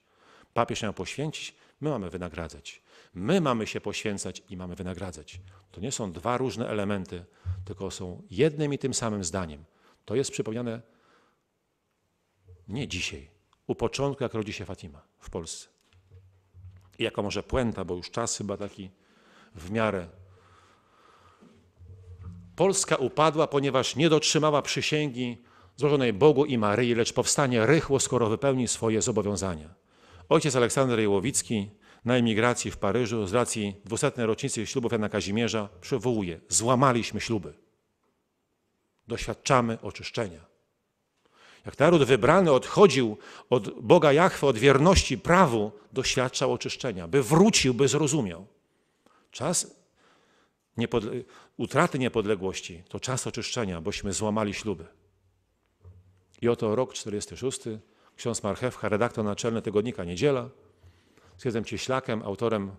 Papież miał poświęcić, my mamy wynagradzać. My mamy się poświęcać i mamy wynagradzać. To nie są dwa różne elementy, tylko są jednym i tym samym zdaniem. To jest przypomniane nie dzisiaj, u początku, jak rodzi się Fatima w Polsce. I jako może puenta, bo już czas chyba taki w miarę. Polska upadła, ponieważ nie dotrzymała przysięgi złożonej Bogu i Maryi, lecz powstanie rychło, skoro wypełni swoje zobowiązania. Ojciec Aleksander Jełowicki na emigracji w Paryżu z racji 200. rocznicy ślubów Jana Kazimierza przywołuje: Złamaliśmy śluby. Doświadczamy oczyszczenia. Jak naród wybrany odchodził od Boga Jachwy, od wierności prawu, doświadczał oczyszczenia, by wrócił, by zrozumiał. Czas niepodle utraty niepodległości to czas oczyszczenia, bośmy złamali śluby. I oto rok 46, ksiądz Marchewka, redaktor naczelny tygodnika Niedziela, z Jedzem Cieślakiem, autorem,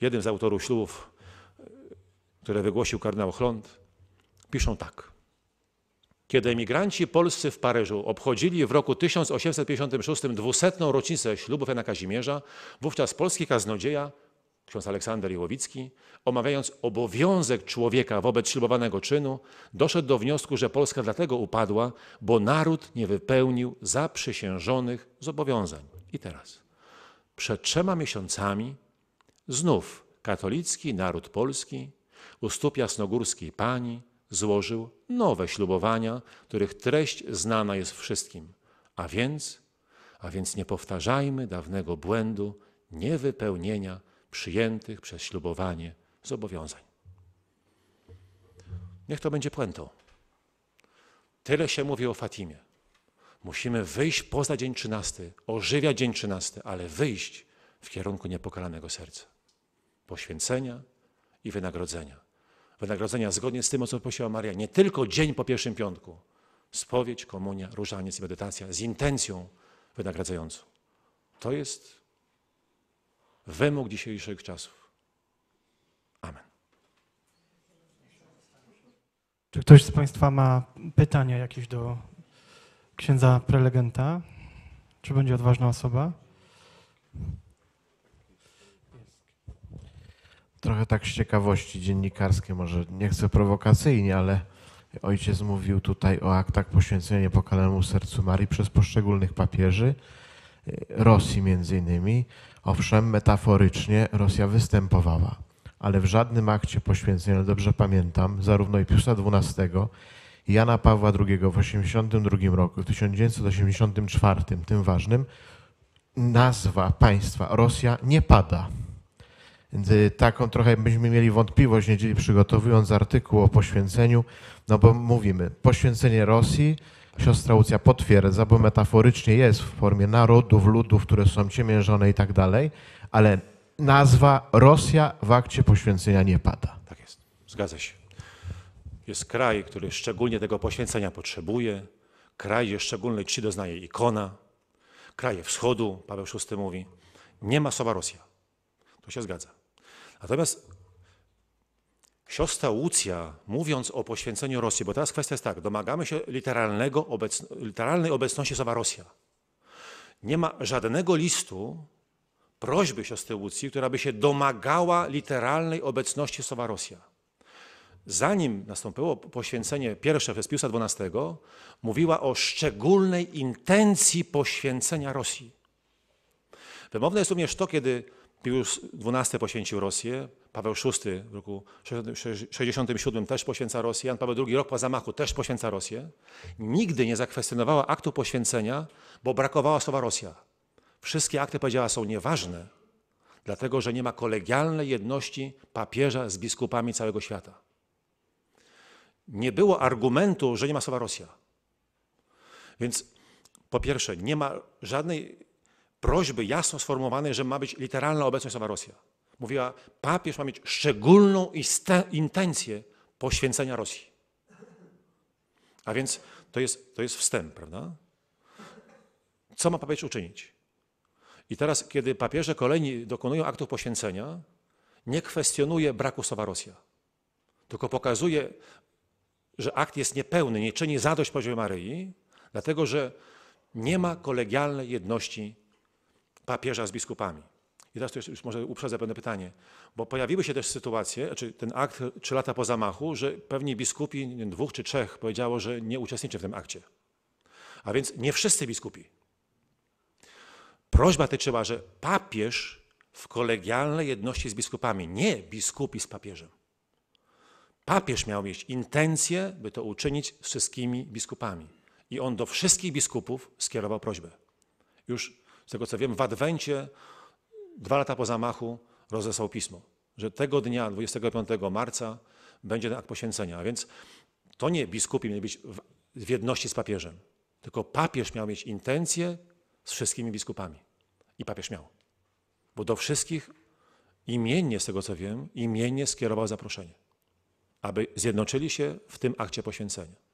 jednym z autorów ślubów, które wygłosił kardynał Chląd, piszą tak – kiedy emigranci polscy w Paryżu obchodzili w roku 1856 dwusetną rocznicę ślubu Jana Kazimierza, wówczas polski kaznodzieja, ksiądz Aleksander Jołowicki, omawiając obowiązek człowieka wobec ślubowanego czynu, doszedł do wniosku, że Polska dlatego upadła, bo naród nie wypełnił zaprzysiężonych zobowiązań. I teraz, przed trzema miesiącami, znów katolicki naród polski u stóp jasnogórskiej pani złożył nowe ślubowania, których treść znana jest wszystkim. A więc, a więc nie powtarzajmy dawnego błędu niewypełnienia przyjętych przez ślubowanie zobowiązań. Niech to będzie puentą. Tyle się mówi o Fatimie. Musimy wyjść poza dzień 13, ożywiać dzień 13, ale wyjść w kierunku niepokalanego serca, poświęcenia i wynagrodzenia wynagrodzenia zgodnie z tym, o co prosiła Maria. Nie tylko dzień po pierwszym piątku. Spowiedź, komunia, różaniec i medytacja z intencją wynagradzającą. To jest wymóg dzisiejszych czasów. Amen. Czy ktoś z Państwa ma pytania jakieś do księdza prelegenta? Czy będzie odważna osoba? trochę tak z ciekawości dziennikarskiej, może nie chcę prowokacyjnie, ale ojciec mówił tutaj o aktach poświęcenia pokalanemu sercu Marii przez poszczególnych papieży, e, Rosji między innymi. Owszem, metaforycznie Rosja występowała, ale w żadnym akcie poświęcenia, dobrze pamiętam, zarówno i Piusa XII, Jana Pawła II w 1982 roku, w 1984, tym ważnym, nazwa państwa Rosja nie pada taką trochę byśmy mieli wątpliwość niedzieli przygotowując artykuł o poświęceniu, no bo mówimy, poświęcenie Rosji, siostra Łucja potwierdza, bo metaforycznie jest w formie narodów, ludów, które są ciemiężone i tak dalej, ale nazwa Rosja w akcie poświęcenia nie pada. Tak jest, zgadza się. Jest kraj, który szczególnie tego poświęcenia potrzebuje, kraj, gdzie szczególnej czci doznaje ikona, kraje wschodu, Paweł VI mówi, nie ma słowa Rosja. To się zgadza. Natomiast siostra Łucja, mówiąc o poświęceniu Rosji, bo teraz kwestia jest tak, domagamy się literalnego obecno, literalnej obecności słowa Rosja. Nie ma żadnego listu, prośby siostry Łucji, która by się domagała literalnej obecności słowa Rosja. Zanim nastąpiło poświęcenie pierwsze przez Piusa XII, mówiła o szczególnej intencji poświęcenia Rosji. Wymowne jest również to, kiedy Pius XII poświęcił Rosję, Paweł VI w roku 67 też poświęca Rosję, Jan Paweł II rok po zamachu też poświęca Rosję. Nigdy nie zakwestionowała aktu poświęcenia, bo brakowała słowa Rosja. Wszystkie akty powiedziała są nieważne, dlatego że nie ma kolegialnej jedności papieża z biskupami całego świata. Nie było argumentu, że nie ma słowa Rosja. Więc po pierwsze, nie ma żadnej prośby jasno sformułowanej, że ma być literalna obecność słowa Rosja. Mówiła, papież ma mieć szczególną intencję poświęcenia Rosji. A więc to jest, to jest wstęp, prawda? Co ma papież uczynić? I teraz, kiedy papieże kolejni dokonują aktów poświęcenia, nie kwestionuje braku słowa Rosja, tylko pokazuje, że akt jest niepełny, nie czyni zadość poziomie Maryi, dlatego że nie ma kolegialnej jedności papieża z biskupami. I teraz to już może uprzedzę pewne pytanie, bo pojawiły się też sytuacje, czy ten akt trzy lata po zamachu, że pewni biskupi, dwóch czy trzech, powiedziało, że nie uczestniczy w tym akcie. A więc nie wszyscy biskupi. Prośba tyczyła, że papież w kolegialnej jedności z biskupami, nie biskupi z papieżem. Papież miał mieć intencję, by to uczynić z wszystkimi biskupami. I on do wszystkich biskupów skierował prośbę. Już z tego co wiem, w Adwencie, dwa lata po zamachu, rozesłał pismo, że tego dnia, 25 marca, będzie ten akt poświęcenia. A więc to nie biskupi mieli być w jedności z papieżem, tylko papież miał mieć intencje z wszystkimi biskupami. I papież miał. Bo do wszystkich imiennie, z tego co wiem, imiennie skierował zaproszenie, aby zjednoczyli się w tym akcie poświęcenia.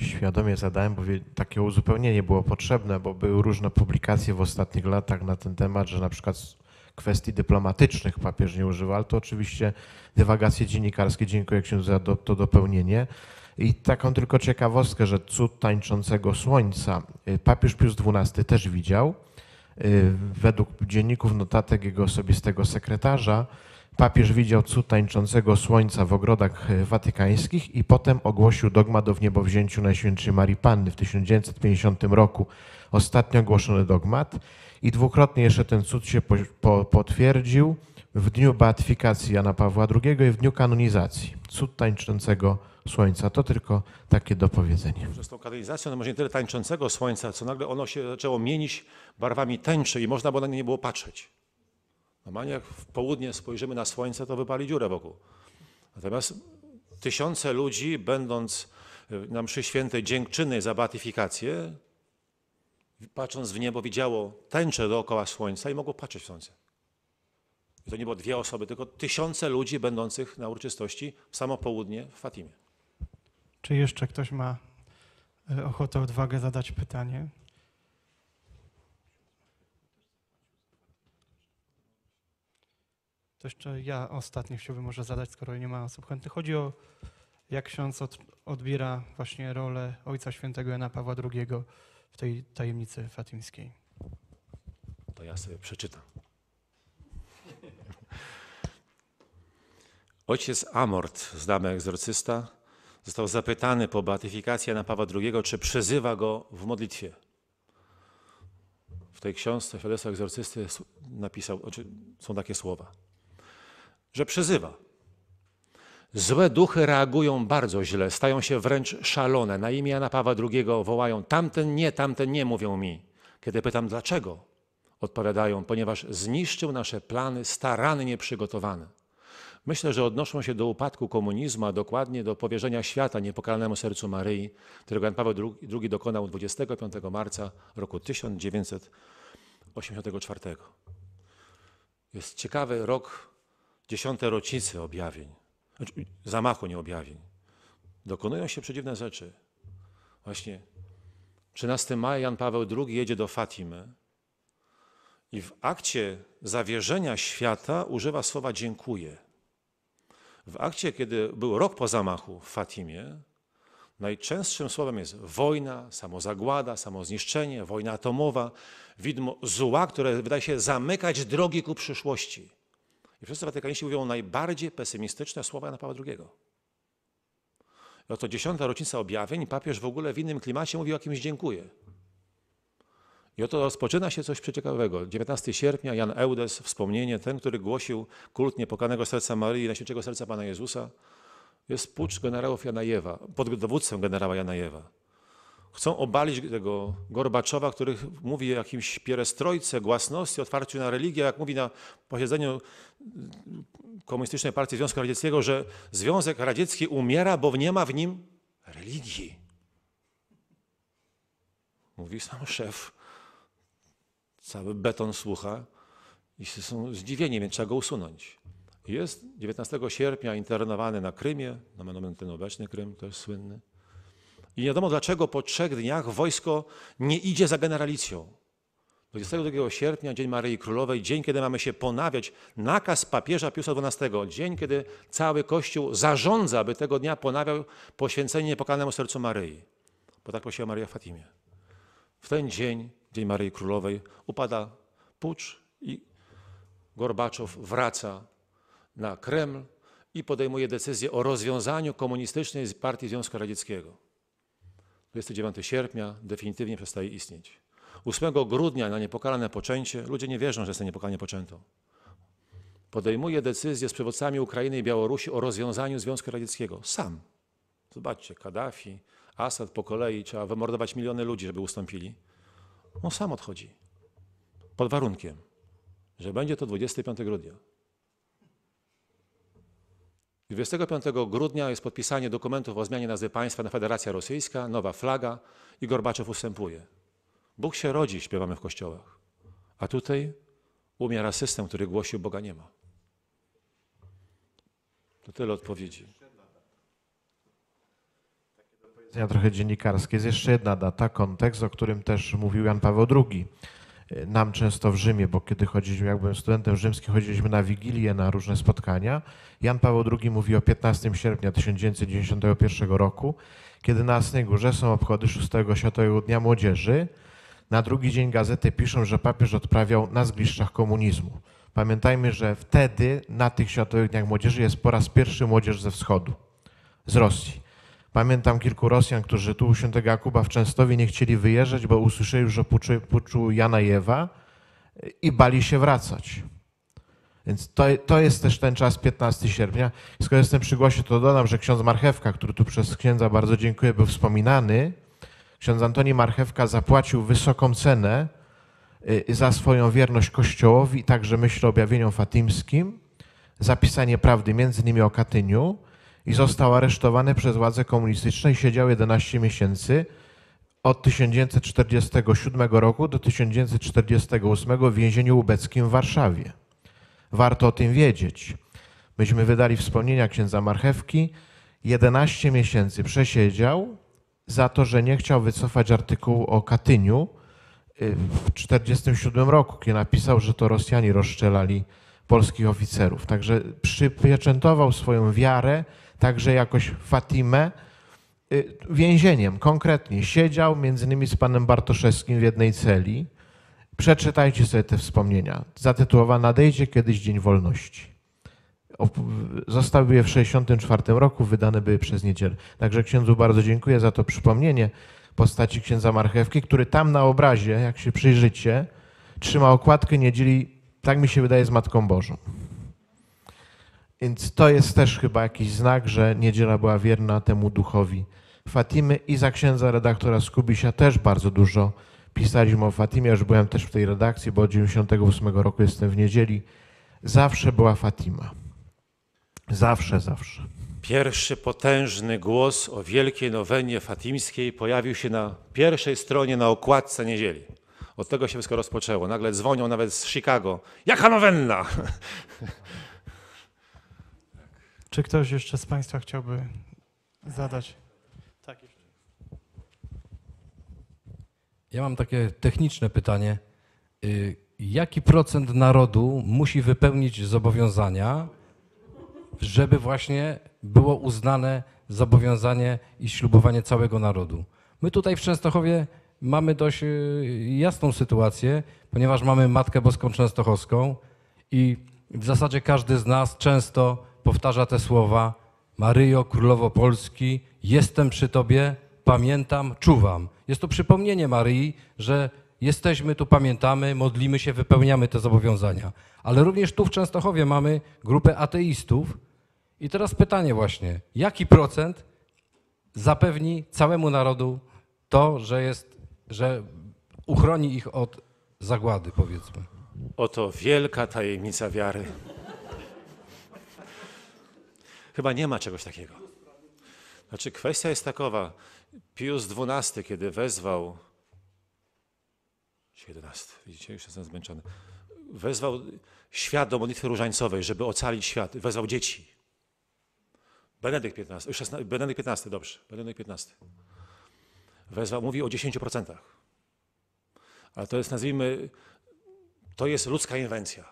świadomie zadałem, bo takie uzupełnienie było potrzebne, bo były różne publikacje w ostatnich latach na ten temat, że na przykład kwestii dyplomatycznych papież nie używał. ale to oczywiście dywagacje dziennikarskie. Dziękuję księdzu za do, to dopełnienie. I taką tylko ciekawostkę, że cud tańczącego słońca y, papież Pius XII też widział. Y, według dzienników notatek jego osobistego sekretarza Papież widział cud tańczącego słońca w ogrodach e, watykańskich i potem ogłosił dogmat o wniebowzięciu Najświętszej Marii Panny w 1950 roku. Ostatnio ogłoszony dogmat i dwukrotnie jeszcze ten cud się po, po, potwierdził w dniu beatyfikacji Jana Pawła II i w dniu kanonizacji. Cud tańczącego słońca. To tylko takie dopowiedzenie. Z tą kanonizacją, no może nie tyle tańczącego słońca, co nagle ono się zaczęło mienić barwami tęczy i można było na nie było patrzeć. Normalnie jak w południe spojrzymy na słońce, to wypali dziurę wokół. Natomiast tysiące ludzi, będąc e, na mszy świętej dziękczyny za beatyfikację, patrząc w niebo, widziało tęczę dookoła słońca i mogło patrzeć w słońce. I to nie było dwie osoby, tylko tysiące ludzi będących na uroczystości w samo południe w Fatimie. Czy jeszcze ktoś ma e, ochotę, odwagę zadać pytanie? To jeszcze ja ostatnio chciałbym może zadać, skoro nie ma osób chętnych. Chodzi o, jak ksiądz od, odbiera właśnie rolę Ojca Świętego Jana Pawła II w tej tajemnicy fatimskiej. To ja sobie przeczytam. Ojciec Amort, znamy egzorcysta, został zapytany po beatyfikacji Jana Pawła II, czy przezywa go w modlitwie. W tej książce świadectwa egzorcysty napisał, znaczy, są takie słowa – że przyzywa. Złe duchy reagują bardzo źle, stają się wręcz szalone. Na imię Jana Pawła II wołają: Tamten nie, tamten nie, mówią mi. Kiedy pytam dlaczego, odpowiadają: Ponieważ zniszczył nasze plany starannie przygotowane. Myślę, że odnoszą się do upadku komunizmu, a dokładnie do powierzenia świata niepokalanemu sercu Maryi, którego Jan Paweł II dokonał 25 marca roku 1984. Jest ciekawy rok dziesiąte rocznice objawień, znaczy, zamachu nie objawień, dokonują się przedziwne rzeczy. Właśnie 13 maja Jan Paweł II jedzie do Fatimy i w akcie zawierzenia świata używa słowa dziękuję. W akcie, kiedy był rok po zamachu w Fatimie, najczęstszym słowem jest wojna, samozagłada, samozniszczenie, wojna atomowa, widmo zła, które wydaje się zamykać drogi ku przyszłości. I wszyscy Watykaniści mówią najbardziej pesymistyczne słowa Jana Pawła II. I oto dziesiąta rocznica objawień, papież w ogóle w innym klimacie mówi o kimś dziękuję. I oto rozpoczyna się coś przeciekawego. 19 sierpnia Jan Eudes, wspomnienie, ten, który głosił kult niepokanego serca Maryi i świętego Serca Pana Jezusa, jest pucz generałów Jana Jewa, pod dowództwem generała Jana Jewa. Chcą obalić tego Gorbaczowa, który mówi o jakimś pierestrojce, głasności, otwarciu na religię, jak mówi na posiedzeniu Komunistycznej Partii Związku Radzieckiego, że Związek Radziecki umiera, bo nie ma w nim religii. Mówi sam szef. Cały beton słucha i są zdziwieni, więc trzeba go usunąć. Jest 19 sierpnia internowany na Krymie, na no, obecny Krym, jest słynny. I nie wiadomo dlaczego po trzech dniach wojsko nie idzie za generalicją. 22 sierpnia, Dzień Maryi Królowej, dzień, kiedy mamy się ponawiać, nakaz papieża Piusa XII, dzień, kiedy cały Kościół zarządza, by tego dnia ponawiał poświęcenie niepokalanemu sercu Maryi, bo tak prosiła Maria w Fatimie. W ten dzień, Dzień Maryi Królowej, upada pucz i Gorbaczow wraca na Kreml i podejmuje decyzję o rozwiązaniu komunistycznej partii Związku Radzieckiego. 29 sierpnia definitywnie przestaje istnieć. 8 grudnia na niepokalane poczęcie ludzie nie wierzą, że jest niepokalnie poczęto. Podejmuje decyzję z przywódcami Ukrainy i Białorusi o rozwiązaniu Związku Radzieckiego. Sam. Zobaczcie, Kaddafi, Assad po kolei, trzeba wymordować miliony ludzi, żeby ustąpili. On sam odchodzi. Pod warunkiem, że będzie to 25 grudnia. 25 grudnia jest podpisanie dokumentów o zmianie nazwy państwa na Federację Rosyjską, nowa flaga i Gorbaczow ustępuje. Bóg się rodzi, śpiewamy w kościołach. A tutaj umiera system, który głosił Boga nie ma. To tyle odpowiedzi. Takie trochę dziennikarskie. Jest jeszcze jedna data, kontekst, o którym też mówił Jan Paweł II nam często w Rzymie, bo kiedy chodziliśmy, jak byłem studentem rzymskim, chodziliśmy na wigilię, na różne spotkania. Jan Paweł II mówi o 15 sierpnia 1991 roku, kiedy na Jasnej Górze są obchody 6 Światowego Dnia Młodzieży. Na drugi dzień gazety piszą, że papież odprawiał na zgliszczach komunizmu. Pamiętajmy, że wtedy na tych Światowych Dniach Młodzieży jest po raz pierwszy młodzież ze wschodu, z Rosji. Pamiętam kilku Rosjan, którzy tu u świętego Jakuba w Częstowie nie chcieli wyjeżdżać, bo usłyszeli już o puczu, puczu Jana Jewa i bali się wracać. Więc to, to jest też ten czas 15 sierpnia. Skoro jestem przy głosie, to dodam, że ksiądz Marchewka, który tu przez księdza bardzo dziękuję, był wspominany, ksiądz Antoni Marchewka zapłacił wysoką cenę y, za swoją wierność Kościołowi, także myślę o objawieniu fatimskim, zapisanie prawdy między innymi o Katyniu, i został aresztowany przez władze komunistyczne i siedział 11 miesięcy od 1947 roku do 1948 w więzieniu ubeckim w Warszawie. Warto o tym wiedzieć. Myśmy wydali wspomnienia księdza Marchewki. 11 miesięcy przesiedział za to, że nie chciał wycofać artykułu o Katyniu y, w 1947 roku, kiedy napisał, że to Rosjanie rozstrzelali polskich oficerów. Także przypieczętował swoją wiarę także jakoś Fatimę y, więzieniem konkretnie. Siedział między innymi z panem Bartoszewskim w jednej celi. Przeczytajcie sobie te wspomnienia. Zatytułowana Nadejdzie kiedyś Dzień Wolności. Zostały je w 1964 roku, wydane były przez niedzielę. Także księdzu bardzo dziękuję za to przypomnienie postaci księdza Marchewki, który tam na obrazie, jak się przyjrzycie, trzyma okładkę niedzieli, tak mi się wydaje, z Matką Bożą. Więc to jest też chyba jakiś znak, że niedziela była wierna temu duchowi. Fatimy i za księdza redaktora Skubisia też bardzo dużo pisaliśmy o Fatimie. Już byłem też w tej redakcji, bo od 98 roku jestem w niedzieli. Zawsze była Fatima. Zawsze, zawsze. Pierwszy potężny głos o wielkiej nowenie fatimskiej pojawił się na pierwszej stronie na okładce niedzieli. Od tego się wszystko rozpoczęło. Nagle dzwonią nawet z Chicago. Jaka nowenna? *laughs* Czy ktoś jeszcze z Państwa chciałby zadać? Tak, jeszcze. Ja mam takie techniczne pytanie. Y, jaki procent narodu musi wypełnić zobowiązania, żeby właśnie było uznane zobowiązanie i ślubowanie całego narodu? My tutaj w Częstochowie mamy dość y, jasną sytuację, ponieważ mamy Matkę Boską Częstochowską i w zasadzie każdy z nas często powtarza te słowa: Maryjo, królowo Polski, jestem przy tobie, pamiętam, czuwam. Jest to przypomnienie Maryi, że jesteśmy tu, pamiętamy, modlimy się, wypełniamy te zobowiązania. Ale również tu w Częstochowie mamy grupę ateistów. I teraz pytanie właśnie, jaki procent zapewni całemu narodu to, że jest, że uchroni ich od zagłady, powiedzmy. Oto wielka tajemnica wiary. Chyba nie ma czegoś takiego. Znaczy, kwestia jest takowa. Pius XII, kiedy wezwał. 11, widzicie, już jestem zmęczony. Wezwał świat do modlitwy różańcowej, żeby ocalić świat. Wezwał dzieci. Benedykt XV, 16, Benedykt dobrze, Benedykt XV. Wezwał, mówi o 10%. Ale to jest, nazwijmy, to jest ludzka inwencja.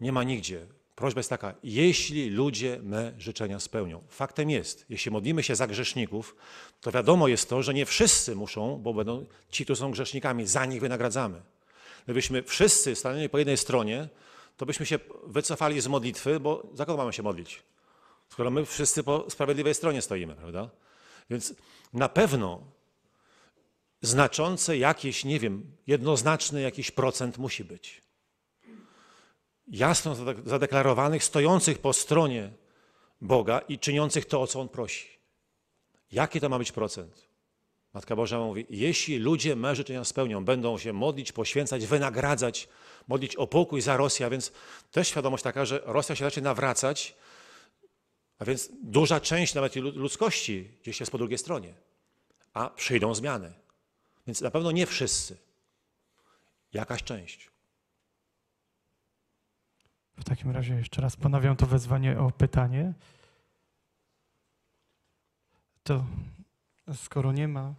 Nie ma nigdzie Prośba jest taka, jeśli ludzie me życzenia spełnią. Faktem jest, jeśli modlimy się za grzeszników, to wiadomo jest to, że nie wszyscy muszą, bo będą ci, którzy są grzesznikami, za nich wynagradzamy. Gdybyśmy wszyscy stanęli po jednej stronie, to byśmy się wycofali z modlitwy, bo za kogo mamy się modlić? Skoro my wszyscy po sprawiedliwej stronie stoimy, prawda? Więc na pewno znaczące jakieś, nie wiem, jednoznaczny jakiś procent musi być jasno zadeklarowanych, stojących po stronie Boga i czyniących to, o co On prosi. Jaki to ma być procent? Matka Boża mówi, jeśli ludzie me życzenia spełnią, będą się modlić, poświęcać, wynagradzać, modlić o pokój za Rosję, a więc też świadomość taka, że Rosja się zacznie nawracać, a więc duża część nawet ludzkości gdzieś jest po drugiej stronie, a przyjdą zmiany. Więc na pewno nie wszyscy, jakaś część. W takim razie jeszcze raz ponawiam to wezwanie o pytanie. To skoro nie ma.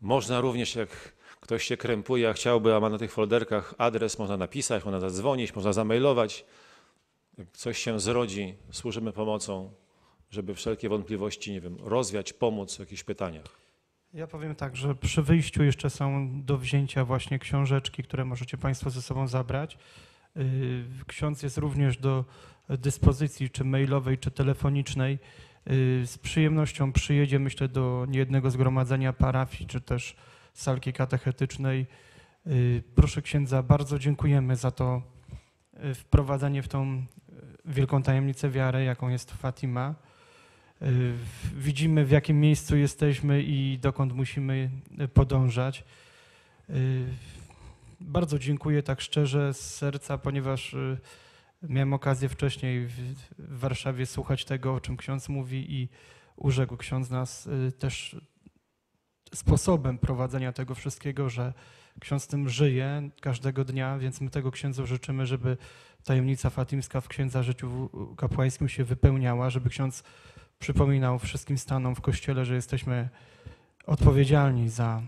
Można również, jak ktoś się krępuje, a chciałby, a ma na tych folderkach adres, można napisać, można zadzwonić, można zamailować. Jak coś się zrodzi, służymy pomocą, żeby wszelkie wątpliwości, nie wiem, rozwiać, pomóc w jakichś pytaniach. Ja powiem tak, że przy wyjściu jeszcze są do wzięcia właśnie książeczki, które możecie Państwo ze sobą zabrać. Y, ksiądz jest również do dyspozycji, czy mailowej, czy telefonicznej. Y, z przyjemnością przyjedzie, myślę, do niejednego zgromadzenia parafii, czy też salki katechetycznej. Y, proszę księdza, bardzo dziękujemy za to wprowadzenie w tą wielką tajemnicę wiary, jaką jest Fatima. Widzimy, w jakim miejscu jesteśmy i dokąd musimy podążać bardzo dziękuję tak szczerze z serca, ponieważ y, miałem okazję wcześniej w Warszawie słuchać tego, o czym ksiądz mówi i urzekł ksiądz nas y, też sposobem prowadzenia tego wszystkiego, że ksiądz tym żyje każdego dnia, więc my tego księdzu życzymy, żeby tajemnica fatimska w księdza życiu kapłańskim się wypełniała, żeby ksiądz przypominał wszystkim stanom w kościele, że jesteśmy odpowiedzialni za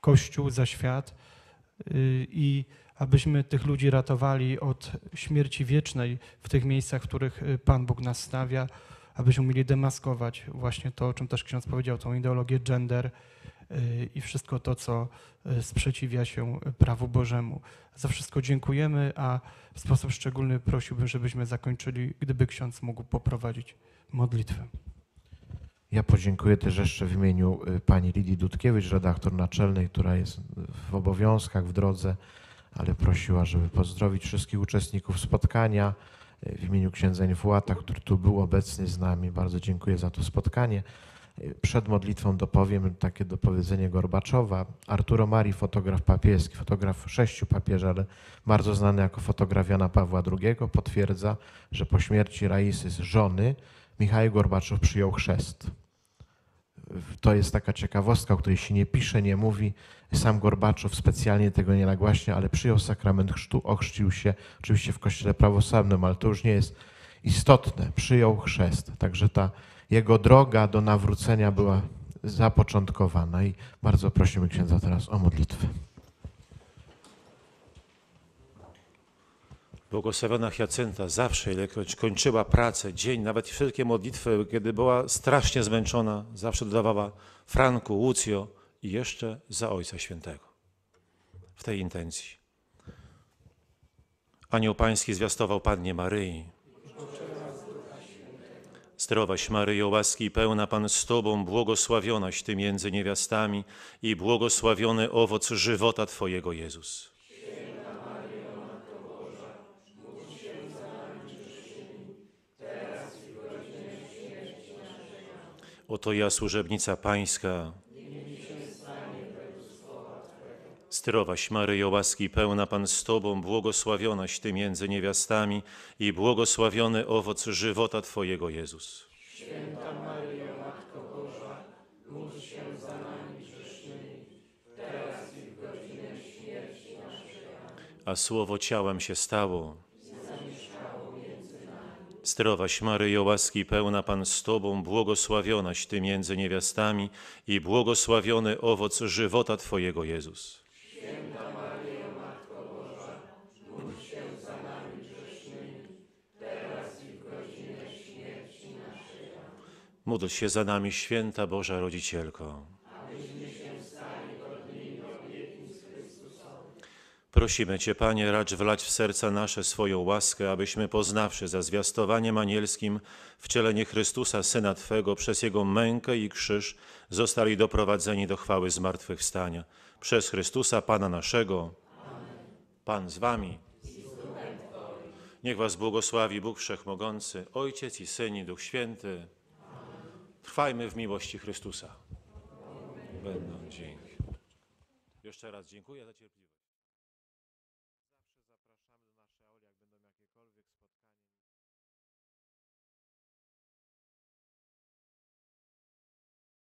Kościół, za świat, Y, i abyśmy tych ludzi ratowali od śmierci wiecznej w tych miejscach, w których y, Pan Bóg nas stawia, abyśmy mieli demaskować właśnie to, o czym też ksiądz powiedział, tą ideologię gender y, i wszystko to, co sprzeciwia się prawu Bożemu. Za wszystko dziękujemy, a w sposób szczególny prosiłbym, żebyśmy zakończyli, gdyby ksiądz mógł poprowadzić modlitwę. Ja podziękuję też jeszcze w imieniu y, pani Lidii Dudkiewicz, redaktor naczelnej, która jest w obowiązkach, w drodze, ale prosiła, żeby pozdrowić wszystkich uczestników spotkania y, w imieniu księdza Infułata, który tu był obecny z nami. Bardzo dziękuję za to spotkanie. Y, przed modlitwą dopowiem takie dopowiedzenie Gorbaczowa. Arturo Mari, fotograf papieski, fotograf sześciu papieży, ale bardzo znany jako fotograf Jana Pawła II, potwierdza, że po śmierci Raisy z żony Michał Gorbaczow przyjął chrzest to jest taka ciekawostka, o której się nie pisze, nie mówi. Sam Gorbaczow specjalnie tego nie nagłaśnia, ale przyjął sakrament chrztu, ochrzcił się oczywiście w kościele prawosławnym, ale to już nie jest istotne. Przyjął chrzest, także ta jego droga do nawrócenia była zapoczątkowana i bardzo prosimy księdza teraz o modlitwę. Błogosławiona Hiacynta zawsze, ilekroć kończyła pracę, dzień, nawet wszelkie modlitwy, kiedy była strasznie zmęczona, zawsze dodawała Franku, Łucjo i jeszcze za Ojca Świętego. W tej intencji. Anioł Pański zwiastował Pannie Maryi. Zdrowaś Maryjo, łaski pełna Pan z Tobą, błogosławionaś Ty między niewiastami i błogosławiony owoc żywota Twojego Jezus. Oto ja, służebnica Pańska. Sterowaś Maryjo, łaski pełna Pan z Tobą, błogosławionaś Ty między niewiastami i błogosławiony owoc żywota Twojego Jezus. Święta Maryjo, Matko Boża, módl się za nami grzesznymi, teraz i w godzinę śmierci naszej. A Słowo ciałem się stało Zdrowaś Maryjo, łaski pełna Pan z Tobą, błogosławionaś Ty między niewiastami i błogosławiony owoc żywota Twojego Jezus. Święta Maryjo, Matko Boża, módl się za nami grzesznymi, teraz i w godzinę śmierci naszej. Módl się za nami, Święta Boża Rodzicielko. Prosimy Cię, Panie, racz wlać w serca nasze swoją łaskę, abyśmy poznawszy za zwiastowaniem anielskim wcielenie Chrystusa, Syna Twego, przez Jego mękę i krzyż, zostali doprowadzeni do chwały zmartwychwstania. Przez Chrystusa, Pana naszego. Amen. Pan z Wami. Niech Was błogosławi Bóg Wszechmogący, Ojciec i Syn i Duch Święty. Amen. Trwajmy w miłości Chrystusa. Amen. Będą dzięki. Jeszcze raz dziękuję za cierpliwość.